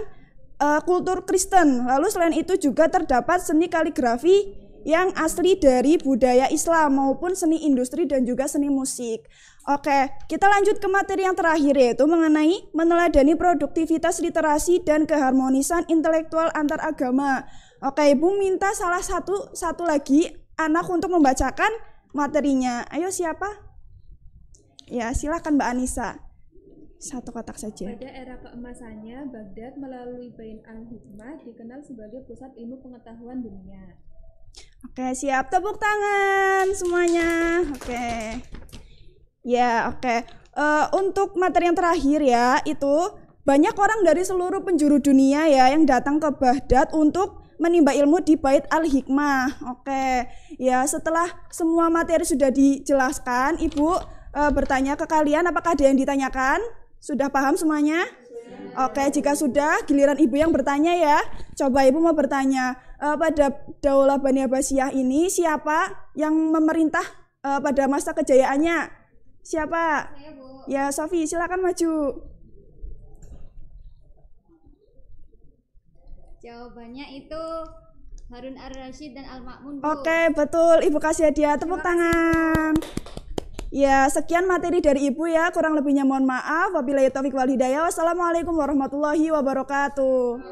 uh, kultur Kristen. Lalu selain itu juga terdapat seni kaligrafi yang asli dari budaya Islam maupun seni industri dan juga seni musik. Oke, kita lanjut ke materi yang terakhir yaitu mengenai meneladani produktivitas literasi dan keharmonisan intelektual antar agama. Oke, Ibu minta salah satu satu lagi anak untuk membacakan materinya. Ayo siapa? Ya, silakan Mbak Anissa. Satu kotak saja. Pada era keemasannya, Baghdad melalui Bain al-Hikmah dikenal sebagai pusat ilmu pengetahuan dunia. Oke, siap tepuk tangan semuanya. Oke. Ya, oke. Okay. Uh, eh, untuk materi yang terakhir ya, itu banyak orang dari seluruh penjuru dunia ya yang datang ke Baghdad untuk menimba ilmu di Bait Al-Hikmah. Oke. Okay. Ya, setelah semua materi sudah dijelaskan, Ibu uh, bertanya ke kalian apakah ada yang ditanyakan? Sudah paham semuanya? Oke, okay, jika sudah, giliran ibu yang bertanya ya. Coba ibu mau bertanya, uh, pada Daulah Bani Abbasiyah ini siapa yang memerintah uh, pada masa kejayaannya? Siapa? Saya, Bu. Ya, Sofi, silakan maju. Jawabannya itu Harun Ar-Rasyid dan Al-Ma'mun, Bu. Oke, betul. Ibu kasih hadiah tepuk tangan. Ya, sekian materi dari Ibu ya. Kurang lebihnya mohon maaf. Wabillahi taufik wal hidayah. Wassalamualaikum warahmatullahi wabarakatuh.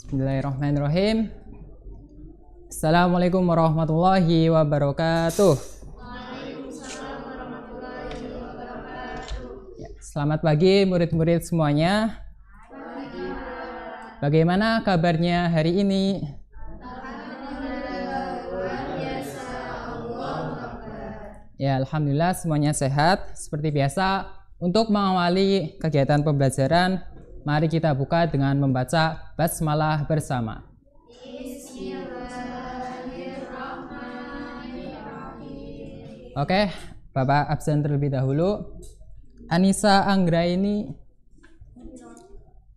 Bismillahirrahmanirrahim. Assalamualaikum warahmatullahi wabarakatuh. Ya, selamat pagi murid-murid semuanya. Bagaimana kabarnya hari ini? Ya, alhamdulillah semuanya sehat. Seperti biasa, untuk mengawali kegiatan pembelajaran, Mari kita buka dengan membaca basmalah bersama. Oke, okay, Bapak absen terlebih dahulu. Anissa Anggra ini,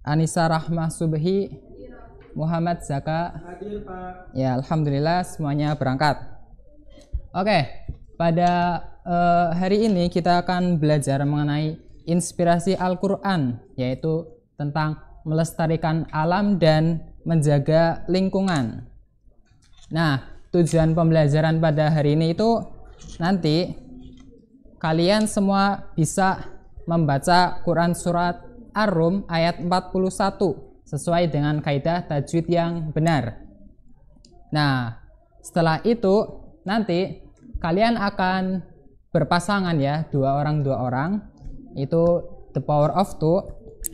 Anissa Rahmah Subhi, Muhammad Zaka. Ya, alhamdulillah semuanya berangkat. Oke, pada uh, hari ini kita akan belajar mengenai inspirasi Al-Qur'an, yaitu tentang melestarikan alam dan menjaga lingkungan. Nah, tujuan pembelajaran pada hari ini itu nanti kalian semua bisa membaca Quran surat Ar-Rum ayat 41 sesuai dengan kaidah tajwid yang benar. Nah, setelah itu nanti kalian akan berpasangan ya, dua orang dua orang. Itu the power of two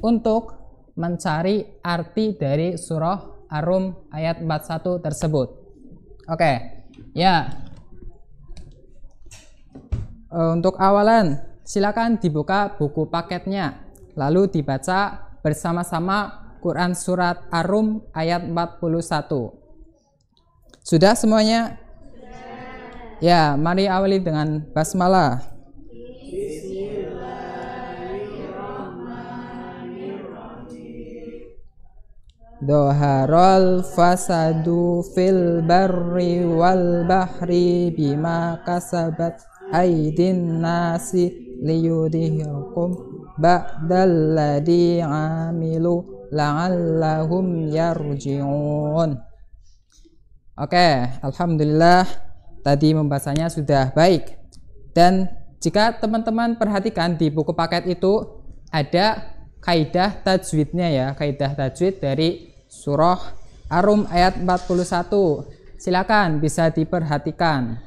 untuk mencari arti dari surah arum ayat 41 tersebut. Oke. Okay. Ya. Eh, untuk awalan, silakan dibuka buku paketnya lalu dibaca bersama-sama Quran surat arum ayat 41. Sudah semuanya? Ya, mari awali dengan basmalah. Doharol fasadu fil barri wal bahri bima kasabat aidin nasi liyudihukum ba'dal ladhi amilu la'allahum yarji'un Oke, okay, Alhamdulillah tadi membahasannya sudah baik dan jika teman-teman perhatikan di buku paket itu ada kaidah tajwidnya ya kaidah tajwid dari surah Arum ayat 41. Silakan bisa diperhatikan.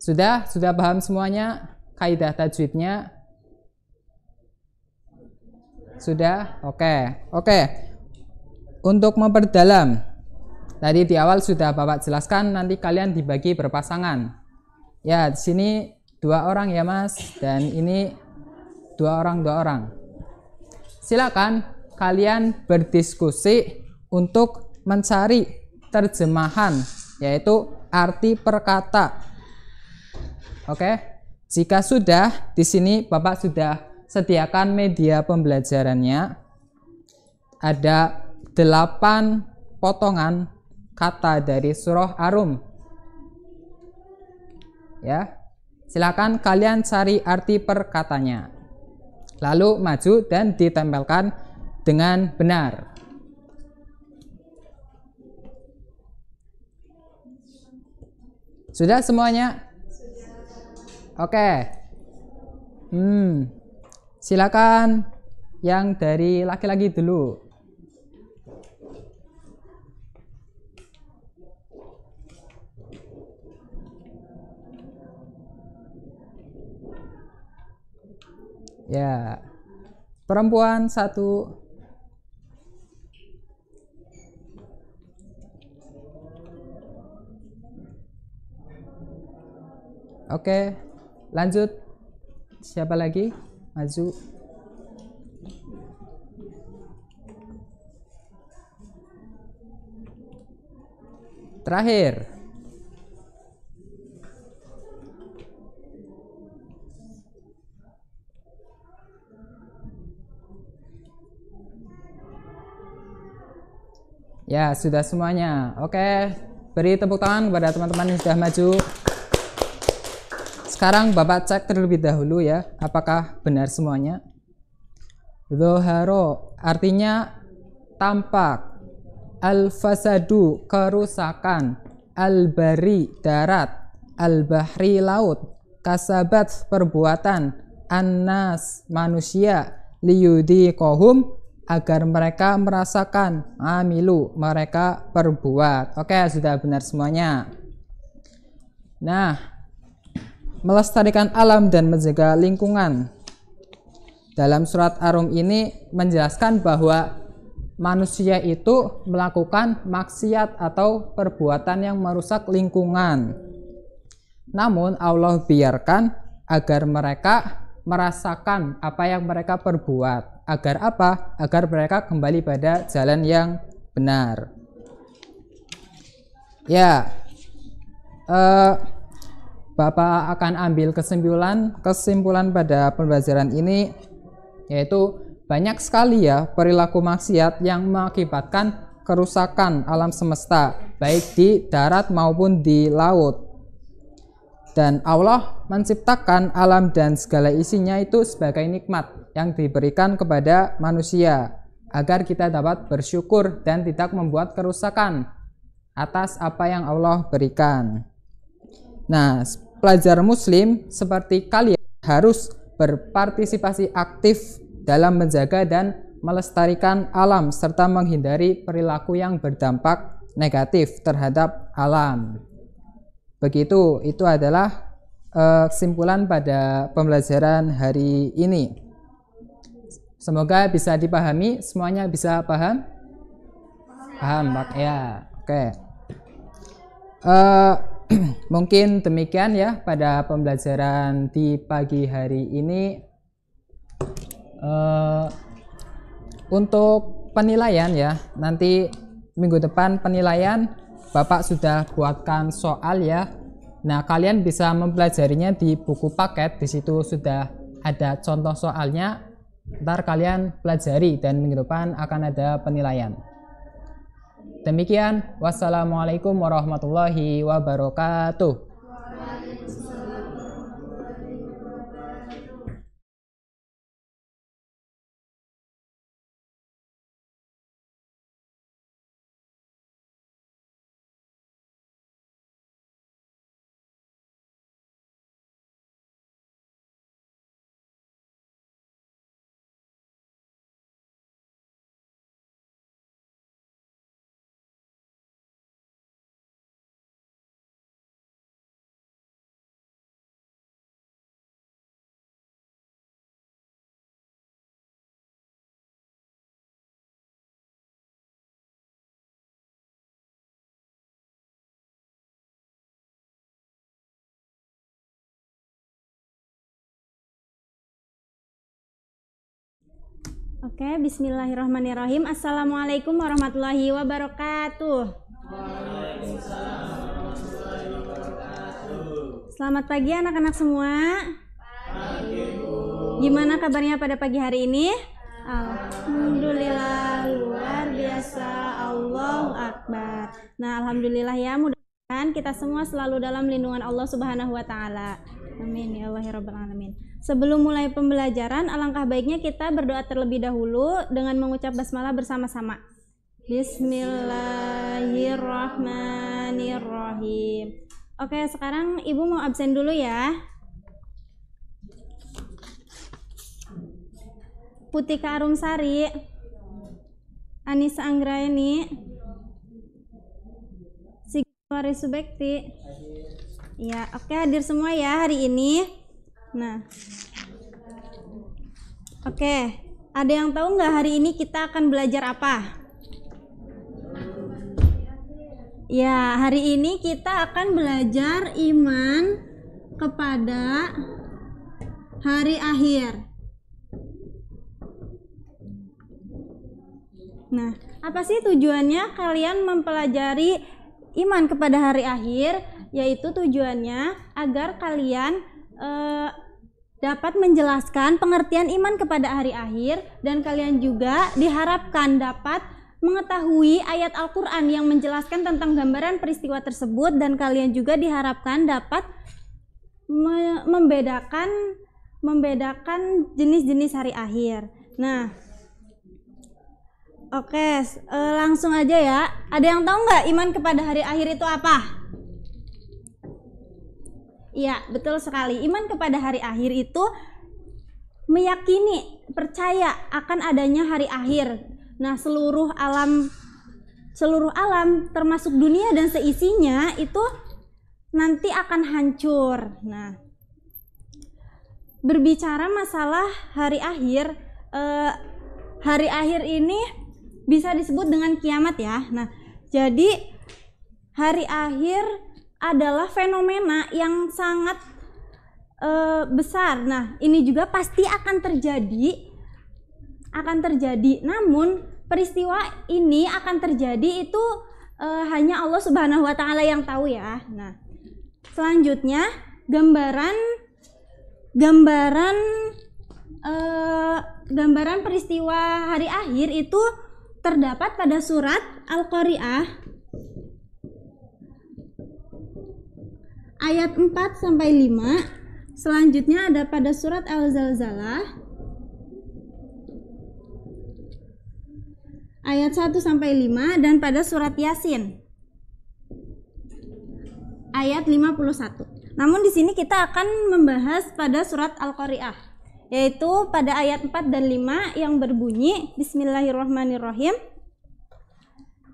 Sudah? Sudah paham semuanya kaidah tajwidnya? Sudah? Oke. Okay. Oke. Okay. Untuk memperdalam tadi di awal sudah Bapak jelaskan nanti kalian dibagi berpasangan. Ya, di sini dua orang ya Mas dan ini dua orang dua orang silakan kalian berdiskusi untuk mencari terjemahan yaitu arti perkata. Oke. Jika sudah, di sini Bapak sudah sediakan media pembelajarannya. Ada 8 potongan kata dari surah Arum. Ya. Silakan kalian cari arti perkatanya lalu maju dan ditempelkan dengan benar. Sudah semuanya? Oke. Okay. Hmm. Silakan yang dari laki-laki dulu. Ya. Perempuan satu. Oke, lanjut. Siapa lagi? Maju. Terakhir. Ya, sudah semuanya. Oke, beri tepuk tangan kepada teman-teman yang sudah maju. Sekarang Bapak cek terlebih dahulu ya, apakah benar semuanya. Zoharo artinya tampak. Al-fasadu kerusakan. Al-bari darat. Al-bahri laut. Kasabat perbuatan. Anas manusia. Liyudi kohum agar mereka merasakan amilu ah, mereka perbuat oke sudah benar semuanya nah melestarikan alam dan menjaga lingkungan dalam surat Arum ini menjelaskan bahwa manusia itu melakukan maksiat atau perbuatan yang merusak lingkungan. Namun Allah biarkan agar mereka merasakan apa yang mereka perbuat agar apa? Agar mereka kembali pada jalan yang benar. Ya, uh, Bapak akan ambil kesimpulan kesimpulan pada pembelajaran ini yaitu banyak sekali ya perilaku maksiat yang mengakibatkan kerusakan alam semesta baik di darat maupun di laut. Dan Allah menciptakan alam dan segala isinya itu sebagai nikmat yang diberikan kepada manusia agar kita dapat bersyukur dan tidak membuat kerusakan atas apa yang Allah berikan. Nah, pelajar muslim seperti kalian harus berpartisipasi aktif dalam menjaga dan melestarikan alam serta menghindari perilaku yang berdampak negatif terhadap alam. Begitu, itu adalah eh, kesimpulan pada pembelajaran hari ini. Semoga bisa dipahami, semuanya bisa paham? Paham, Pak. Ya, oke. Okay. Uh, eh, mungkin demikian ya pada pembelajaran di pagi hari ini. Uh, untuk penilaian ya, nanti minggu depan penilaian Bapak sudah buatkan soal ya. Nah, kalian bisa mempelajarinya di buku paket, di situ sudah ada contoh soalnya Ntar kalian pelajari dan minggu depan akan ada penilaian. Demikian, wassalamualaikum warahmatullahi wabarakatuh. Oke, bismillahirrahmanirrahim. Assalamualaikum warahmatullahi wabarakatuh. Selamat pagi anak-anak semua. Gimana kabarnya pada pagi hari ini? Alhamdulillah luar biasa Allahu Akbar. Nah, alhamdulillah ya mudah-mudahan kita semua selalu dalam lindungan Allah Subhanahu wa taala. Amin ya Allah ya Rabbal Alamin. Sebelum mulai pembelajaran, alangkah baiknya kita berdoa terlebih dahulu dengan mengucap basmalah bersama-sama. Bismillahirrahmanirrahim. Oke, sekarang Ibu mau absen dulu ya. Putika Arumsari, Anissa Anggraini, Sigwari Subekti, Ya, oke okay, hadir semua ya hari ini. Nah. Oke, okay. ada yang tahu nggak hari ini kita akan belajar apa? Ya, hari ini kita akan belajar iman kepada hari akhir. Nah, apa sih tujuannya kalian mempelajari iman kepada hari akhir? yaitu tujuannya agar kalian eh, dapat menjelaskan pengertian iman kepada hari akhir dan kalian juga diharapkan dapat mengetahui ayat Al-Quran yang menjelaskan tentang gambaran peristiwa tersebut dan kalian juga diharapkan dapat me membedakan membedakan jenis-jenis hari akhir. Nah, oke, okay, eh, langsung aja ya. Ada yang tahu nggak iman kepada hari akhir itu apa? Iya, betul sekali. Iman kepada hari akhir itu meyakini, percaya akan adanya hari akhir. Nah, seluruh alam seluruh alam termasuk dunia dan seisinya itu nanti akan hancur. Nah, berbicara masalah hari akhir, eh, hari akhir ini bisa disebut dengan kiamat ya. Nah, jadi hari akhir adalah fenomena yang sangat uh, besar. Nah, ini juga pasti akan terjadi akan terjadi. Namun peristiwa ini akan terjadi itu uh, hanya Allah Subhanahu wa taala yang tahu ya. Nah, selanjutnya gambaran gambaran eh, gambaran peristiwa hari akhir itu terdapat pada surat Al-Qari'ah Ayat 4 sampai 5. Selanjutnya ada pada surat Al-Zalzalah ayat 1 sampai 5 dan pada surat Yasin ayat 51. Namun di sini kita akan membahas pada surat Al-Qari'ah yaitu pada ayat 4 dan 5 yang berbunyi Bismillahirrahmanirrahim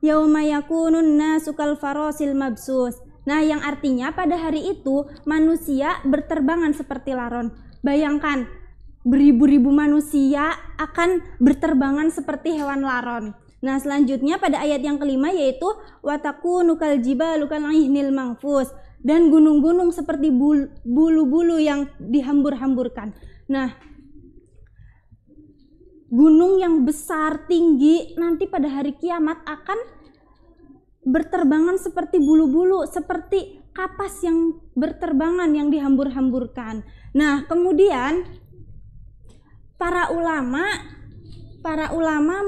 Yauma yakunun nasu farasil mabsus Nah, yang artinya pada hari itu manusia berterbangan seperti laron. Bayangkan, beribu-ribu manusia akan berterbangan seperti hewan laron. Nah, selanjutnya pada ayat yang kelima yaitu wataku nukal jiba lukan ihnil mangfus dan gunung-gunung seperti bulu-bulu yang dihambur-hamburkan. Nah, gunung yang besar tinggi nanti pada hari kiamat akan berterbangan seperti bulu-bulu, seperti kapas yang berterbangan yang dihambur-hamburkan. Nah, kemudian para ulama para ulama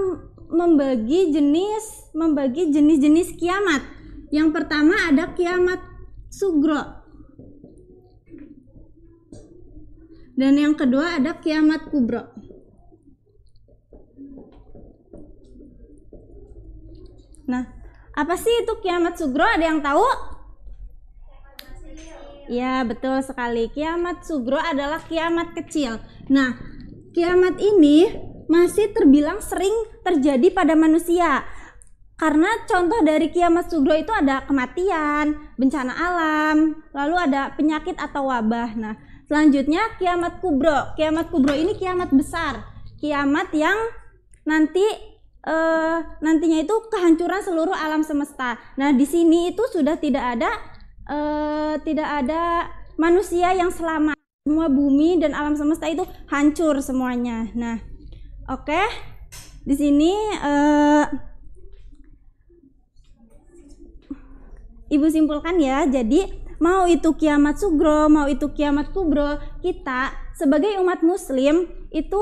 membagi jenis membagi jenis-jenis kiamat. Yang pertama ada kiamat sugro. Dan yang kedua ada kiamat kubro. Nah, apa sih itu kiamat sugro? Ada yang tahu? Ya, betul sekali. Kiamat sugro adalah kiamat kecil. Nah, kiamat ini masih terbilang sering terjadi pada manusia. Karena contoh dari kiamat sugro itu ada kematian, bencana alam, lalu ada penyakit atau wabah. Nah, selanjutnya kiamat kubro. Kiamat kubro ini kiamat besar. Kiamat yang nanti uh, nantinya itu kehancuran seluruh alam semesta. Nah, di sini itu sudah tidak ada uh, tidak ada manusia yang selamat. Semua bumi dan alam semesta itu hancur semuanya. Nah, oke. Okay. Di sini uh, Ibu simpulkan ya. Jadi mau itu kiamat sugro, mau itu kiamat kubro, kita sebagai umat muslim itu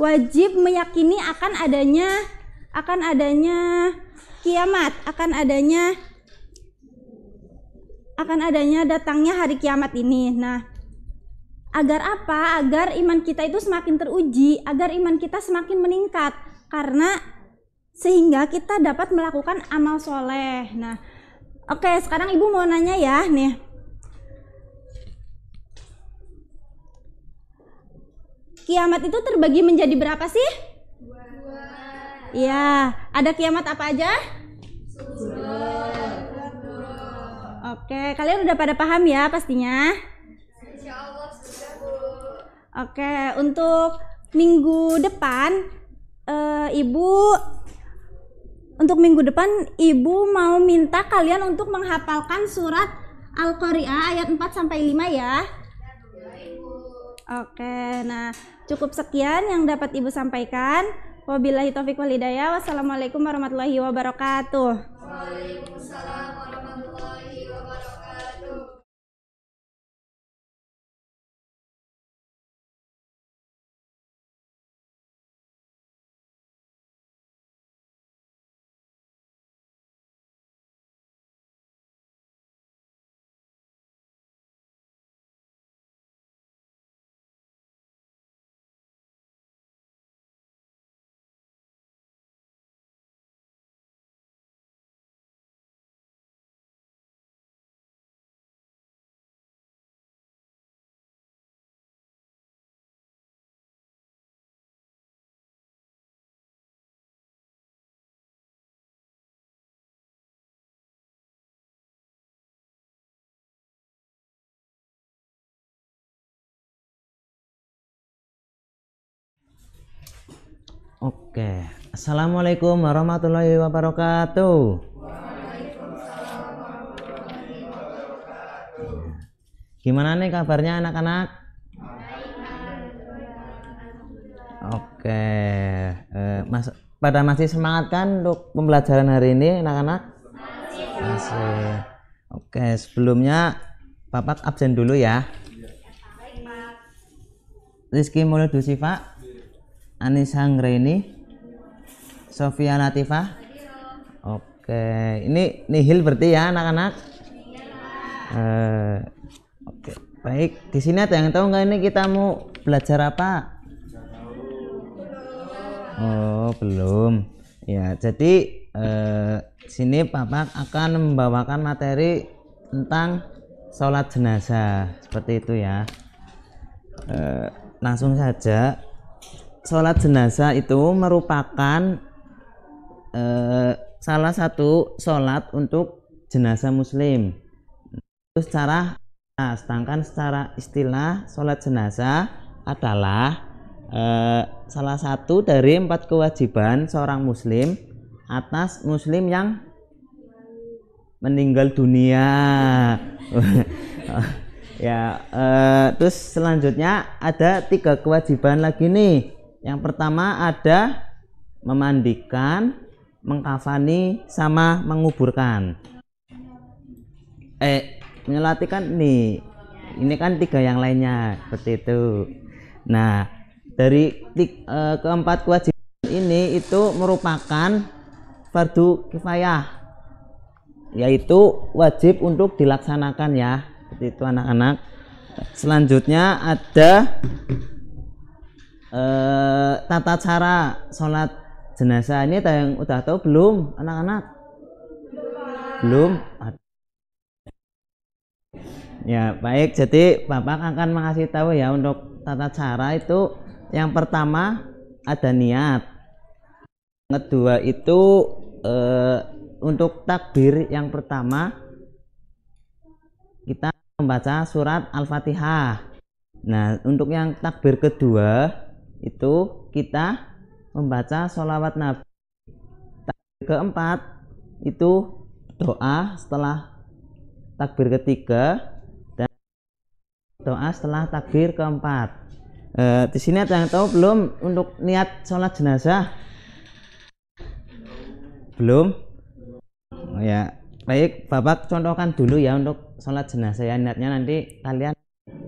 wajib meyakini akan adanya akan adanya kiamat, akan adanya akan adanya datangnya hari kiamat ini. Nah, agar apa? Agar iman kita itu semakin teruji, agar iman kita semakin meningkat karena sehingga kita dapat melakukan amal soleh. Nah, oke, sekarang ibu mau nanya ya nih kiamat itu terbagi menjadi berapa sih? Dua. Ya, ada kiamat apa aja? Subuh. Oke, kalian udah pada paham ya pastinya? Insya Allah sudah, Bu. Oke, untuk minggu depan e, Ibu untuk minggu depan Ibu mau minta kalian untuk menghafalkan surat Al-Qari'ah ayat 4 sampai 5 ya. Oke, nah cukup sekian yang dapat Ibu sampaikan. Wabillahi taufiq wal hidayah. Wassalamualaikum warahmatullahi wabarakatuh. Waalaikumsalam warahmatullahi wabarakatuh. Oke, assalamualaikum warahmatullahi wabarakatuh. Gimana nih kabarnya anak-anak? Oke, eh, pada masih semangat kan untuk pembelajaran hari ini anak-anak? Masih. Oke, sebelumnya Bapak absen dulu ya. Rizky sih Pak. Anis ini Sofia Latifa Oke ini nihil berarti ya anak-anak eh, Oke baik di sini ada yang tahu nggak ini kita mau belajar apa Oh belum ya jadi eh, sini Bapak akan membawakan materi tentang sholat jenazah seperti itu ya eh, langsung saja sholat jenazah itu merupakan eh, salah satu sholat untuk jenazah muslim itu secara nah, sedangkan secara istilah sholat jenazah adalah eh, salah satu dari empat kewajiban seorang muslim atas muslim yang meninggal dunia ya eh, terus selanjutnya ada tiga kewajiban lagi nih yang pertama ada memandikan, mengkafani, sama menguburkan. Eh, menyelatikan nih. Ini kan tiga yang lainnya seperti itu. Nah, dari tiga, eh, keempat kewajiban ini itu merupakan fardu kifayah yaitu wajib untuk dilaksanakan ya seperti itu anak-anak selanjutnya ada Eh, tata cara sholat jenazah ini ada yang udah tahu belum anak-anak belum ya baik jadi bapak akan mengasih tahu ya untuk tata cara itu yang pertama ada niat yang kedua itu e, untuk takbir yang pertama kita membaca surat al-fatihah nah untuk yang takbir kedua itu kita membaca sholawat Nabi. Takbir keempat itu doa setelah takbir ketiga dan doa setelah takbir keempat. E, di sini ada yang tahu belum untuk niat sholat jenazah? Belum? Oh ya, baik Bapak contohkan dulu ya untuk sholat jenazah ya niatnya nanti kalian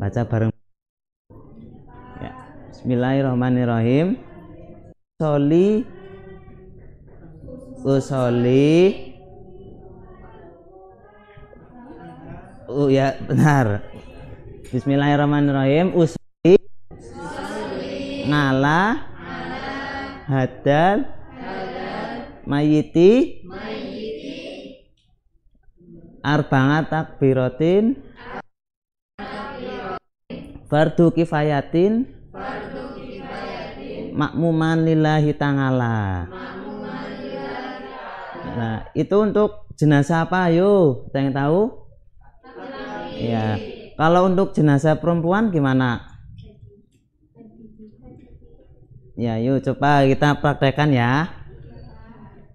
baca bareng Bismillahirrahmanirrahim. Soli usoli uh, ya benar. Bismillahirrahmanirrahim. Usoli nala hadal mayiti arbanga takbiratin fardu kifayatin fardu makmuman lillahi ta'ala. Nah, itu untuk jenazah apa? Yo, kita yang tahu? Ya. Kalau untuk jenazah perempuan gimana? Ya, yuk coba kita praktekkan ya.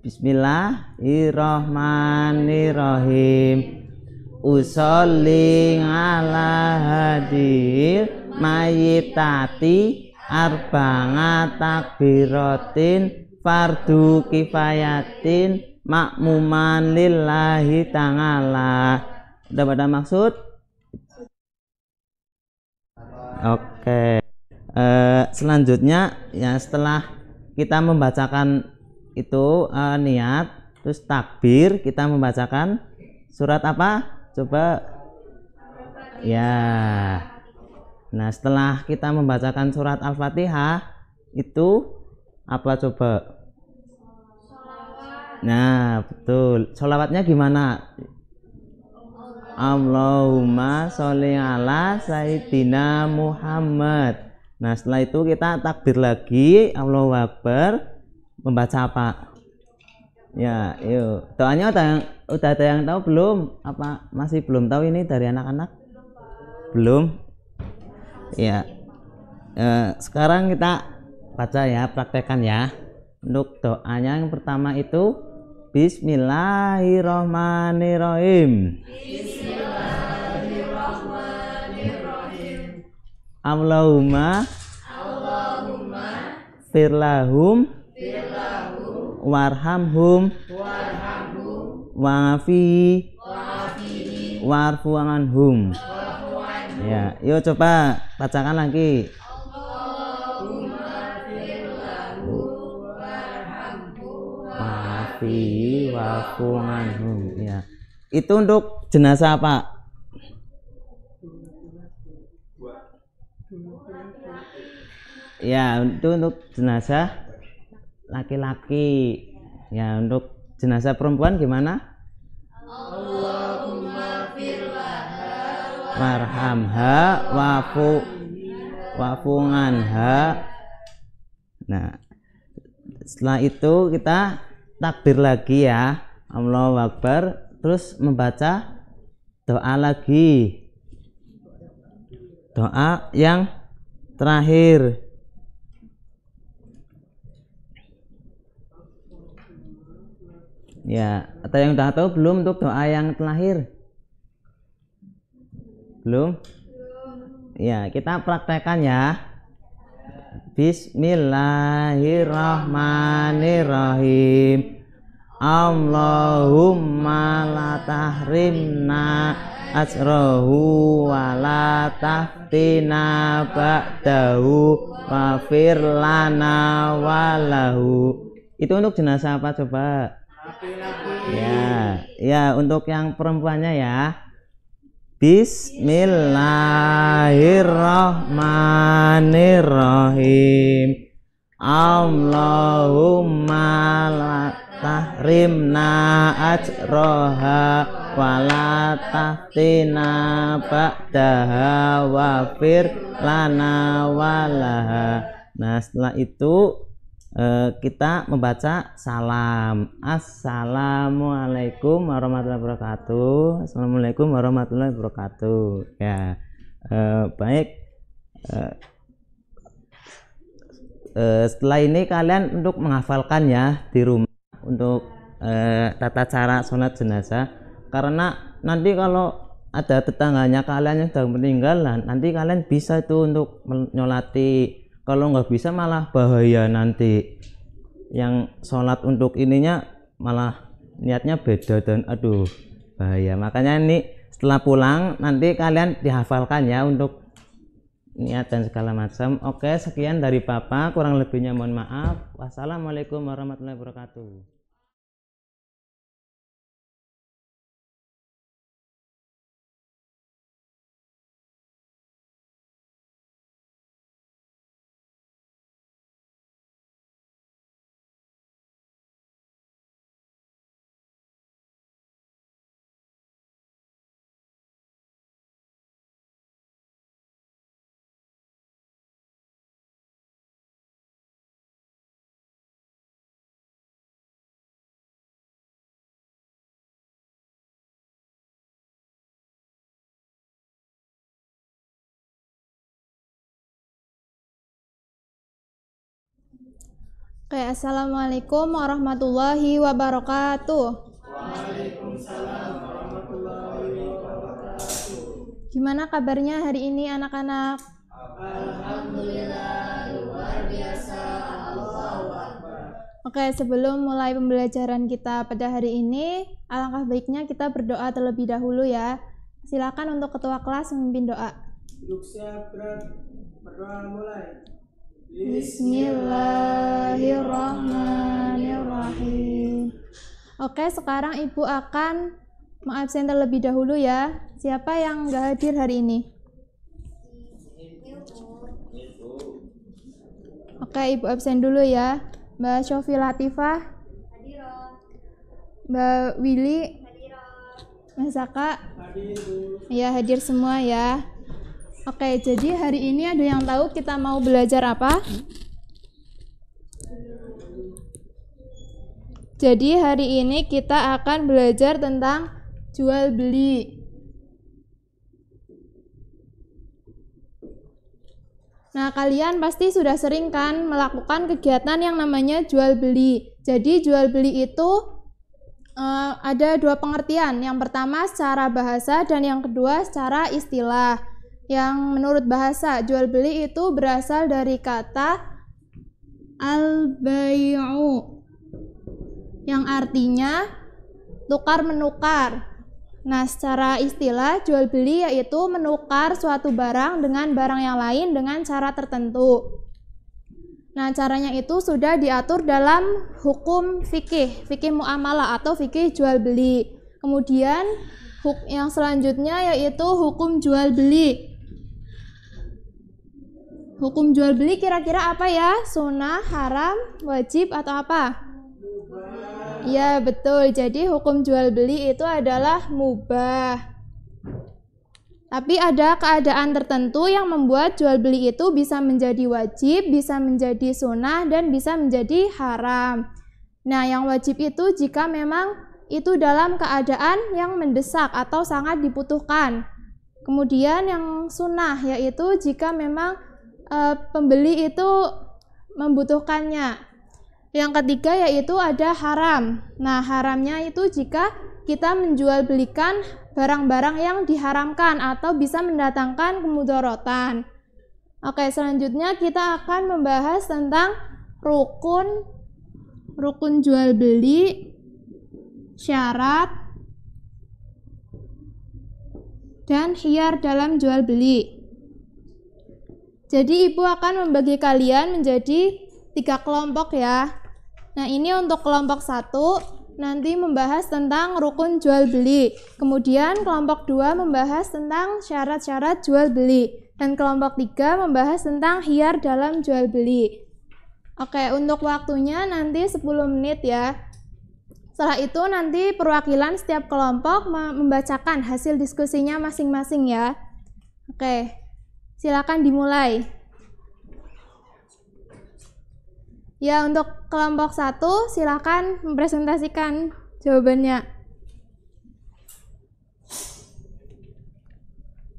Bismillahirrahmanirrahim. Usolli ala hadir mayitati arba'at takbiratin fardu kifayatin makmuman lillahi ta'ala udah pada maksud? oke okay. uh, eh, selanjutnya ya setelah kita membacakan itu uh, niat terus takbir kita membacakan surat apa? coba ya yeah. Nah, setelah kita membacakan surat Al-Fatihah itu apa coba? Nah, betul. Solawatnya gimana? Allahumma sholli ala sayyidina Muhammad. Nah, setelah itu kita takbir lagi, Allahu Akbar, membaca apa? Ya, yuk. Doanya udah yang udah ada yang tahu belum? Apa masih belum tahu ini dari anak-anak? Belum. Iya. Eh, sekarang kita baca ya, praktekkan ya. Untuk doanya yang pertama itu Bismillahirrahmanirrahim. Bismillahirrahmanirrahim. Allahumma Allahumma firlahum firlahum warhamhum warhamhum wa'afi wa'afi Warfu'anhum Ya, yuk coba bacakan lagi. Ya. Itu untuk jenazah apa? ya itu untuk jenazah laki-laki ya untuk jenazah perempuan gimana Allahumma warhamha wafu wafunganha nah setelah itu kita takbir lagi ya Allah Akbar terus membaca doa lagi doa yang terakhir ya atau yang udah tahu belum untuk doa yang terakhir belum? Ya, kita praktekkan ya. Bismillahirrahmanirrahim. Allahumma la tahrimna asrohu wa la tahtina ba'dahu wa firlana walahu. Itu untuk jenazah apa coba? Ya, ya untuk yang perempuannya ya. Bismillahirrahmanirrahim. Allahumma la tahrimna ajroha wa la tahtina ba'daha wa lana walaha. Nah setelah itu Eh, kita membaca salam assalamualaikum warahmatullahi wabarakatuh assalamualaikum warahmatullahi wabarakatuh ya eh, baik eh, eh, setelah ini kalian untuk menghafalkan ya di rumah untuk eh, tata cara sholat jenazah karena nanti kalau ada tetangganya kalian yang sudah meninggal nah nanti kalian bisa itu untuk menyolati kalau nggak bisa malah bahaya nanti yang sholat untuk ininya malah niatnya beda dan aduh bahaya makanya ini setelah pulang nanti kalian dihafalkan ya untuk niat dan segala macam oke sekian dari papa kurang lebihnya mohon maaf wassalamualaikum warahmatullahi wabarakatuh Oke, Assalamualaikum warahmatullahi wabarakatuh. Waalaikumsalam warahmatullahi wabarakatuh. Gimana kabarnya hari ini anak-anak? Alhamdulillah luar biasa Allah Oke, sebelum mulai pembelajaran kita pada hari ini, alangkah baiknya kita berdoa terlebih dahulu ya. Silakan untuk ketua kelas memimpin doa. Duduk siap, berdoa mulai. Bismillahirrahmanirrahim. Oke, sekarang Ibu akan mengabsen terlebih dahulu ya. Siapa yang nggak hadir hari ini? Oke, Ibu absen dulu ya. Mbak Sofi Latifah. Mbak Willy. Mas Saka. Iya Ya, hadir semua ya. Oke, jadi hari ini ada yang tahu kita mau belajar apa? Jadi hari ini kita akan belajar tentang jual beli. Nah, kalian pasti sudah sering kan melakukan kegiatan yang namanya jual beli. Jadi jual beli itu uh, ada dua pengertian. Yang pertama secara bahasa dan yang kedua secara istilah yang menurut bahasa jual beli itu berasal dari kata al-bayu yang artinya tukar menukar. Nah, secara istilah jual beli yaitu menukar suatu barang dengan barang yang lain dengan cara tertentu. Nah, caranya itu sudah diatur dalam hukum fikih, fikih muamalah atau fikih jual beli. Kemudian yang selanjutnya yaitu hukum jual beli. Hukum jual beli kira-kira apa ya? Sunnah, haram, wajib atau apa? Ya betul. Jadi hukum jual beli itu adalah mubah. Tapi ada keadaan tertentu yang membuat jual beli itu bisa menjadi wajib, bisa menjadi sunnah, dan bisa menjadi haram. Nah, yang wajib itu jika memang itu dalam keadaan yang mendesak atau sangat dibutuhkan. Kemudian yang sunnah yaitu jika memang uh, pembeli itu membutuhkannya. Yang ketiga yaitu ada haram. Nah, haramnya itu jika kita menjual belikan barang-barang yang diharamkan atau bisa mendatangkan kemudorotan. Oke, selanjutnya kita akan membahas tentang rukun rukun jual beli, syarat dan hiar dalam jual beli. Jadi ibu akan membagi kalian menjadi tiga kelompok ya. Nah ini untuk kelompok satu nanti membahas tentang rukun jual beli. Kemudian kelompok dua membahas tentang syarat-syarat jual beli. Dan kelompok tiga membahas tentang hiar dalam jual beli. Oke, untuk waktunya nanti 10 menit ya. Setelah itu nanti perwakilan setiap kelompok membacakan hasil diskusinya masing-masing ya. Oke. Silakan dimulai. Ya, untuk kelompok satu, silakan mempresentasikan jawabannya.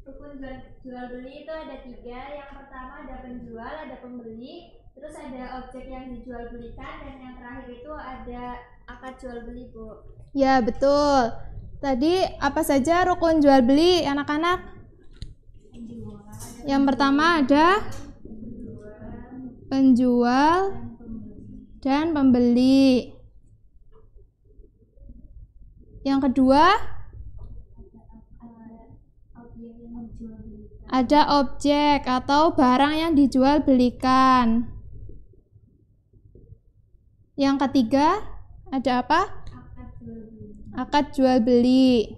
Rukun jual beli itu ada tiga. Yang pertama ada penjual, ada pembeli, terus ada objek yang dijual belikan, dan yang terakhir itu ada akad jual beli, Bu. Ya, betul. Tadi apa saja rukun jual beli anak-anak? Yang pertama ada penjual dan pembeli. Yang kedua ada objek atau barang yang dijual belikan. Yang ketiga ada apa? Akad jual beli.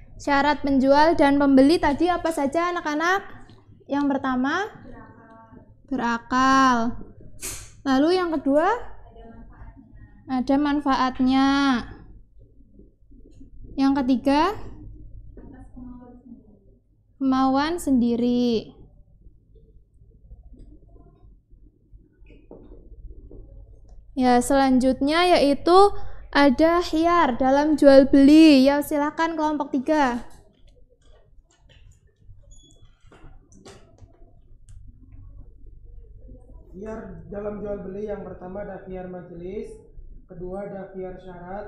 syarat penjual dan pembeli tadi apa saja anak-anak? Yang pertama berakal. Lalu yang kedua ada manfaatnya. Yang ketiga kemauan sendiri. Ya, selanjutnya yaitu ada hiar dalam jual beli. Ya, silakan kelompok tiga. Hiar dalam jual beli yang pertama ada hiar majelis, kedua ada hiar syarat,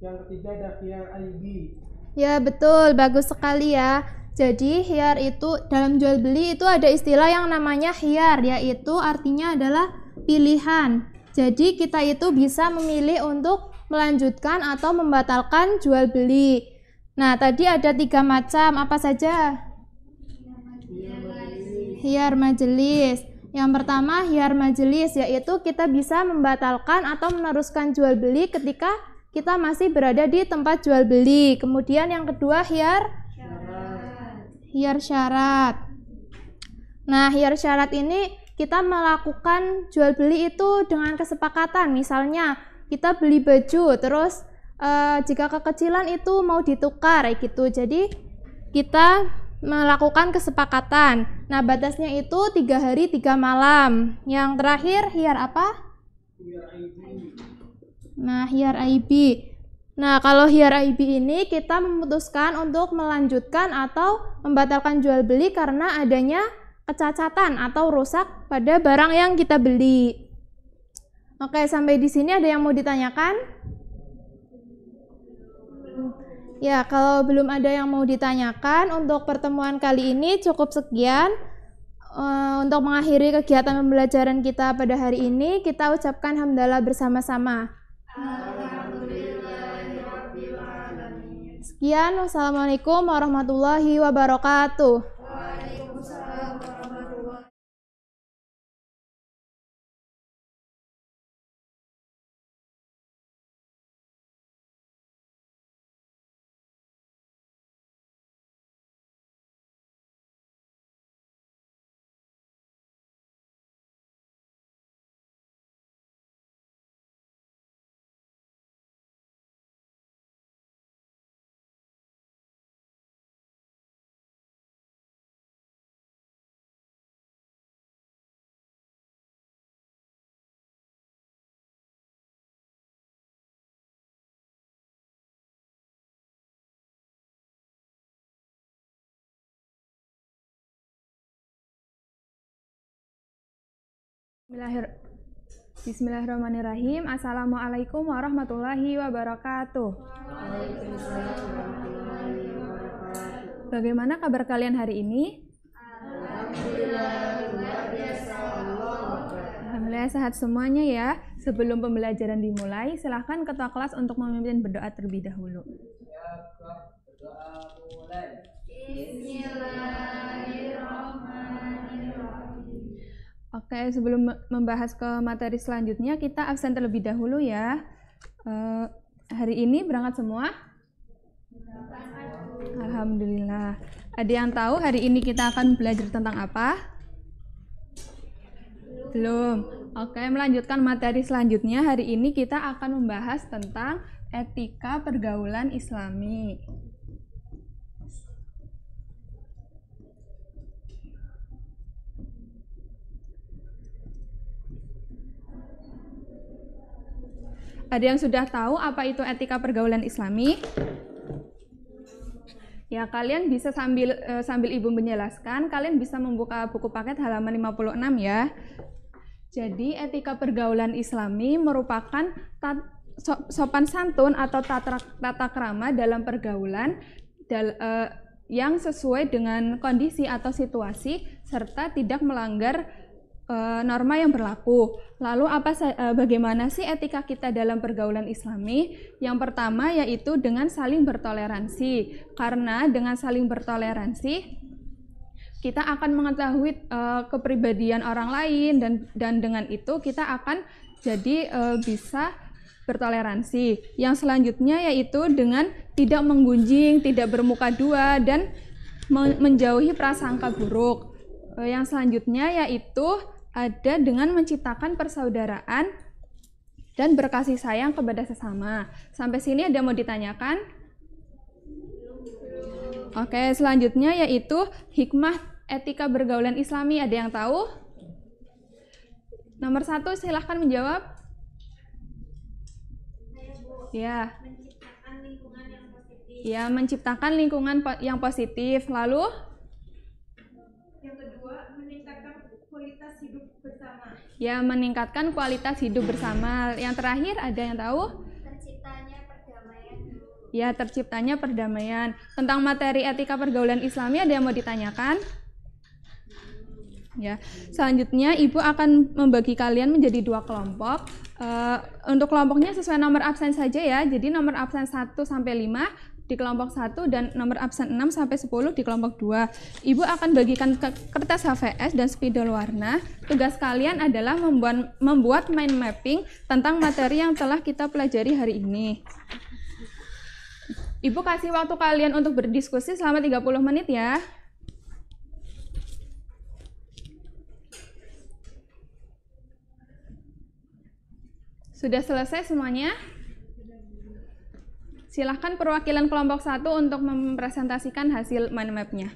yang ketiga ada hiar alibi. Ya, betul. Bagus sekali ya. Jadi hiar itu dalam jual beli itu ada istilah yang namanya hiar yaitu artinya adalah pilihan. Jadi kita itu bisa memilih untuk melanjutkan atau membatalkan jual beli. Nah, tadi ada tiga macam, apa saja? Hiar majelis. Yang pertama, hiar majelis, yaitu kita bisa membatalkan atau meneruskan jual beli ketika kita masih berada di tempat jual beli. Kemudian yang kedua, hiar syarat. hiar syarat. Nah, hiar syarat ini kita melakukan jual beli itu dengan kesepakatan, misalnya kita beli baju terus uh, jika kekecilan itu mau ditukar gitu jadi kita melakukan kesepakatan nah batasnya itu tiga hari tiga malam yang terakhir hiar apa nah hiar IB Nah, kalau hiar IB ini kita memutuskan untuk melanjutkan atau membatalkan jual beli karena adanya kecacatan atau rusak pada barang yang kita beli. Oke, sampai di sini ada yang mau ditanyakan? Ya, kalau belum ada yang mau ditanyakan, untuk pertemuan kali ini cukup sekian. Eh, untuk mengakhiri kegiatan pembelajaran kita pada hari ini, kita ucapkan hamdalah bersama-sama. Sekian, wassalamualaikum warahmatullahi wabarakatuh. Bismillahirrahmanirrahim. Assalamualaikum warahmatullahi wabarakatuh. Bagaimana kabar kalian hari ini? Alhamdulillah sehat semuanya ya. Sebelum pembelajaran dimulai, silahkan ketua kelas untuk memimpin berdoa terlebih dahulu. Ya, Bismillahirrahmanirrahim. Oke, sebelum membahas ke materi selanjutnya, kita absen terlebih dahulu ya. Uh, hari ini berangkat semua? Alhamdulillah. Ada yang tahu hari ini kita akan belajar tentang apa? Belum. Oke, melanjutkan materi selanjutnya. Hari ini kita akan membahas tentang etika pergaulan Islami. Ada yang sudah tahu apa itu etika pergaulan Islami? Ya, kalian bisa sambil uh, sambil Ibu menjelaskan, kalian bisa membuka buku paket halaman 56 ya. Jadi, etika pergaulan Islami merupakan tat, so, sopan santun atau tata, tata krama dalam pergaulan dal, uh, yang sesuai dengan kondisi atau situasi serta tidak melanggar uh, norma yang berlaku. Lalu apa uh, bagaimana sih etika kita dalam pergaulan Islami? Yang pertama yaitu dengan saling bertoleransi. Karena dengan saling bertoleransi kita akan mengetahui uh, kepribadian orang lain dan dan dengan itu kita akan jadi uh, bisa bertoleransi. Yang selanjutnya yaitu dengan tidak menggunjing, tidak bermuka dua dan menjauhi prasangka buruk. yang selanjutnya yaitu ada dengan menciptakan persaudaraan dan berkasih sayang kepada sesama. Sampai sini ada yang mau ditanyakan? Oke, selanjutnya yaitu hikmah etika bergaulan islami. Ada yang tahu? Nomor satu, silahkan menjawab. Ya. Ya, menciptakan lingkungan yang positif. Lalu? Yang kedua, meningkatkan kualitas hidup bersama. Ya, meningkatkan kualitas hidup bersama. Yang terakhir ada yang tahu? Terciptanya perdamaian. Ya, terciptanya perdamaian. Tentang materi etika pergaulan Islami ada yang mau ditanyakan? Ya. Selanjutnya Ibu akan membagi kalian menjadi dua kelompok. Uh, untuk kelompoknya sesuai nomor absen saja ya. Jadi nomor absen 1 sampai 5 di kelompok 1 dan nomor absen 6 sampai 10 di kelompok 2. Ibu akan bagikan ke kertas HVS dan spidol warna. Tugas kalian adalah membuat, membuat mind mapping tentang materi yang telah kita pelajari hari ini. Ibu kasih waktu kalian untuk berdiskusi selama 30 menit ya. Sudah selesai semuanya? Silahkan perwakilan kelompok satu untuk mempresentasikan hasil mind map-nya.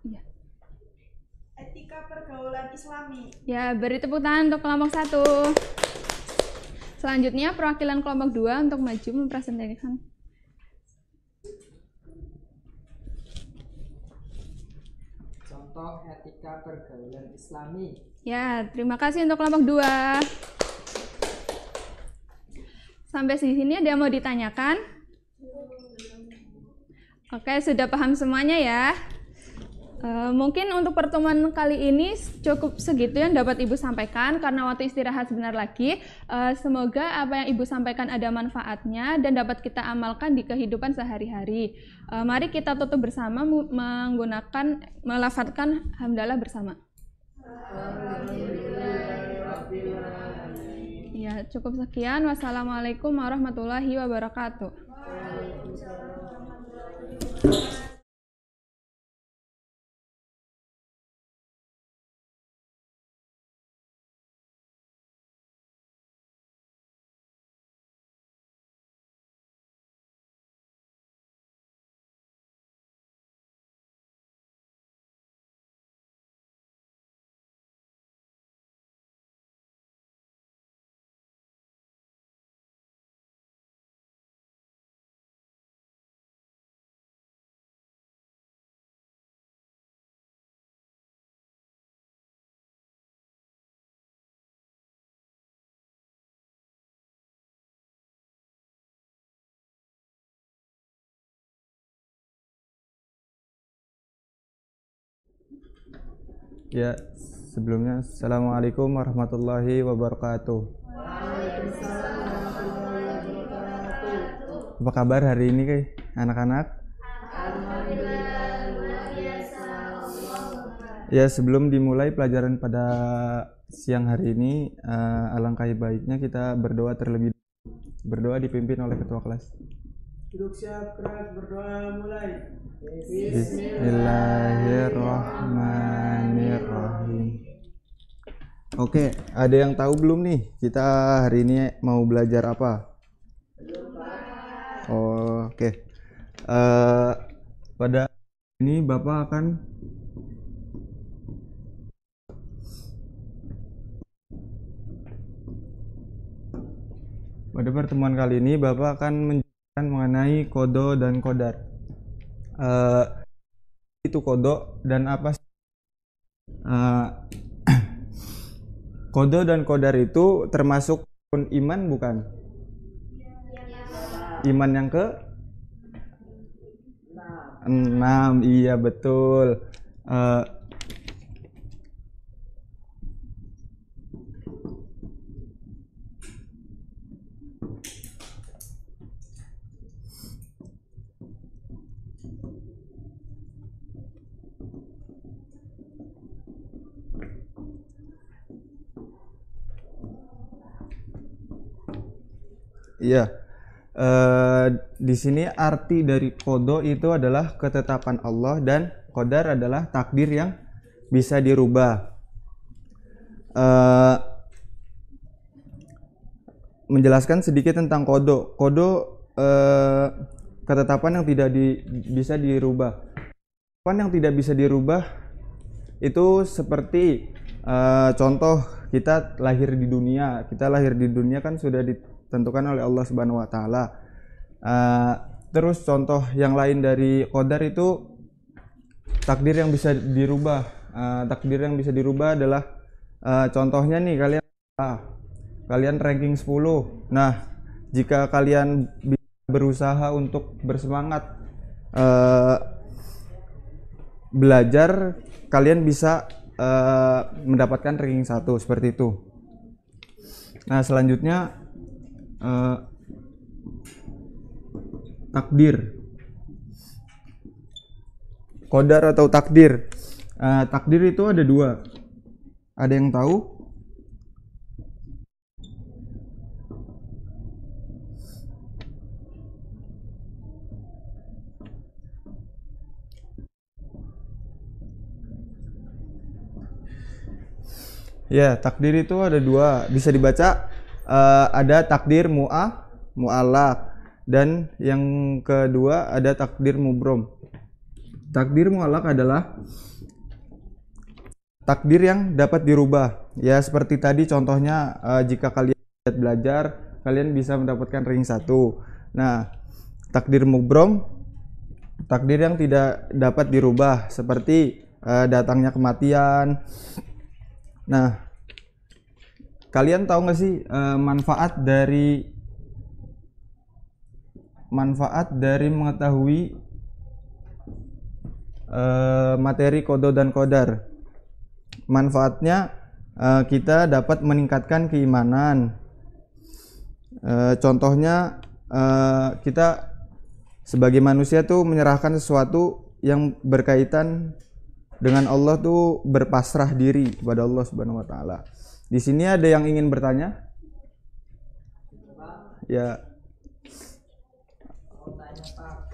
Iya. pergaulan islami. Ya, beri tepuk tangan untuk kelompok satu. Selanjutnya perwakilan kelompok 2 untuk maju mempresentasikan contoh etika pergaulan islami. Ya, terima kasih untuk kelompok 2. Sampai di sini ada yang mau ditanyakan? Oke, sudah paham semuanya ya? Eh, mungkin untuk pertemuan kali ini cukup segitu yang dapat Ibu sampaikan karena waktu istirahat sebentar lagi. Uh, semoga apa yang Ibu sampaikan ada manfaatnya dan dapat kita amalkan di kehidupan sehari-hari. Uh, mari kita tutup bersama menggunakan melafatkan hamdalah bersama. Ya, cukup sekian. Wassalamualaikum warahmatullahi wabarakatuh. Ya, sebelumnya Assalamualaikum warahmatullahi wabarakatuh. Apa kabar hari ini, kah Anak-anak? Ya, sebelum dimulai pelajaran pada siang hari ini, uh, alangkah baiknya kita berdoa terlebih dahulu. Berdoa dipimpin oleh ketua kelas. Duduk siap keras berdoa mulai. Bismillahirrahmanirrahim. Oke, ada yang tahu belum nih? Kita hari ini mau belajar apa? Oh, Oke. Okay. Uh, eh, pada ini Bapak akan Pada pertemuan kali ini Bapak akan men kan mengenai kodo dan kodar. Uh, itu kodo dan apa sih? Uh, kodo dan kodar itu termasuk pun iman bukan? Iman yang ke enam, iya betul. Uh, Iya. Uh, di sini arti dari kodo itu adalah ketetapan Allah dan kodar adalah takdir yang bisa dirubah. Uh, menjelaskan sedikit tentang kodo. Kodo uh, ketetapan yang tidak di, bisa dirubah. Ketetapan yang tidak bisa dirubah itu seperti uh, contoh kita lahir di dunia. Kita lahir di dunia kan sudah di, ditentukan oleh Allah Subhanahu wa taala. Uh, terus contoh yang lain dari qadar itu takdir yang bisa dirubah. Uh, takdir yang bisa dirubah adalah uh, contohnya nih kalian ah, kalian ranking 10. Nah, jika kalian berusaha untuk bersemangat uh, belajar, kalian bisa uh, mendapatkan ranking 1 seperti itu. Nah, selanjutnya uh, takdir kodar atau takdir uh, takdir itu ada dua ada yang tahu Ya, takdir itu ada dua, bisa dibaca uh, ada takdir mu'a, mu'alak dan yang kedua ada takdir mubrom takdir mu'alak adalah takdir yang dapat dirubah ya seperti tadi contohnya uh, jika kalian belajar kalian bisa mendapatkan ring satu nah takdir mubrom takdir yang tidak dapat dirubah seperti uh, datangnya kematian nah kalian tahu nggak sih uh, manfaat dari manfaat dari mengetahui uh, materi kodo dan kodar manfaatnya uh, kita dapat meningkatkan keimanan uh, contohnya uh, kita sebagai manusia tuh menyerahkan sesuatu yang berkaitan dengan Allah tuh berpasrah diri kepada Allah Subhanahu wa taala. Di sini ada yang ingin bertanya? Ya.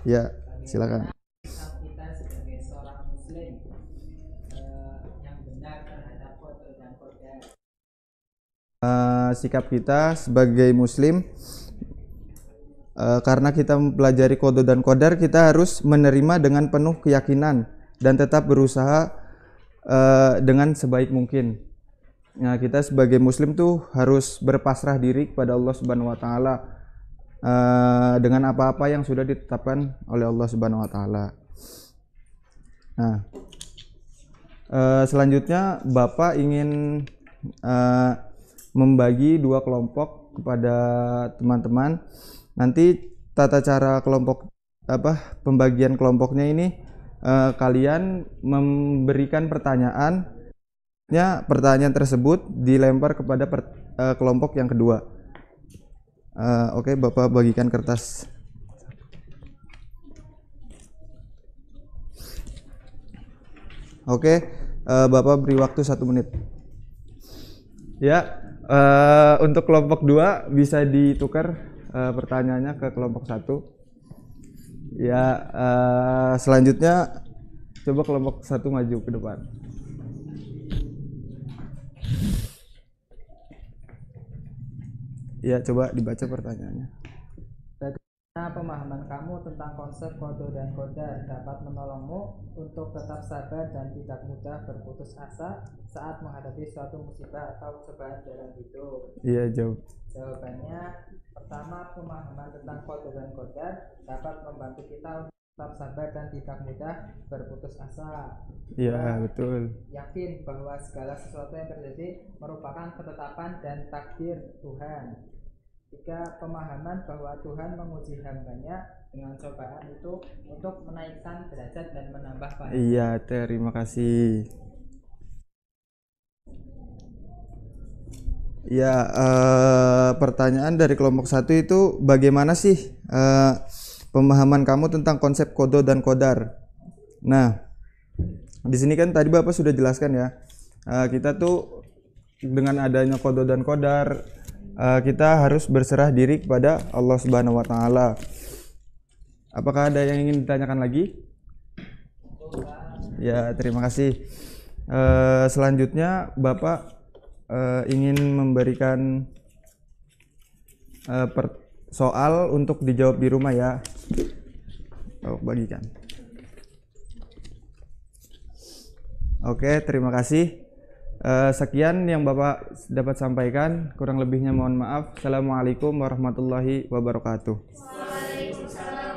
Ya, silakan. Uh, sikap kita sebagai muslim uh, karena kita mempelajari kodo dan kodar kita harus menerima dengan penuh keyakinan dan tetap berusaha uh, dengan sebaik mungkin Nah, kita sebagai muslim tuh harus berpasrah diri kepada Allah Subhanahu wa taala eh, dengan apa-apa yang sudah ditetapkan oleh Allah Subhanahu wa taala. Nah, eh, selanjutnya Bapak ingin eh, membagi dua kelompok kepada teman-teman. Nanti tata cara kelompok apa pembagian kelompoknya ini kalian memberikan pertanyaan Nya pertanyaan tersebut dilempar kepada per, uh, kelompok yang kedua. Uh, Oke, okay, Bapak bagikan kertas. Oke, okay, uh, eh, Bapak beri waktu satu menit. Ya, uh, untuk kelompok dua bisa ditukar uh, pertanyaannya ke kelompok satu. Ya, uh, selanjutnya coba kelompok satu maju ke depan. ya coba dibaca pertanyaannya Bagaimana pemahaman kamu tentang konsep kodo dan koda dapat menolongmu untuk tetap sabar dan tidak mudah berputus asa saat menghadapi suatu musibah atau cobaan dalam hidup? Iya, jawab. Jawabannya, pertama pemahaman tentang kodo dan koda dapat membantu kita untuk tetap sabar dan tidak mudah berputus asa. Iya, betul. Yakin bahwa segala sesuatu yang terjadi merupakan ketetapan dan takdir Tuhan. Jika pemahaman bahwa Tuhan menguji hambanya dengan cobaan itu untuk menaikkan derajat dan menambah pahala. Iya, terima kasih. Ya, eh, pertanyaan dari kelompok satu itu bagaimana sih eh, pemahaman kamu tentang konsep kodo dan kodar? Nah, di sini kan tadi bapak sudah jelaskan ya, eh, kita tuh dengan adanya kodo dan kodar Eh, kita harus berserah diri kepada Allah Subhanahu wa taala. Apakah ada yang ingin ditanyakan lagi? Ya, terima kasih. Uh, selanjutnya Bapak uh, ingin memberikan uh, soal untuk dijawab di rumah ya. Oh, bagikan. Oke, terima kasih. Uh, sekian yang Bapak dapat sampaikan. Kurang lebihnya mohon maaf. Assalamualaikum warahmatullahi wabarakatuh. Waalaikumsalam.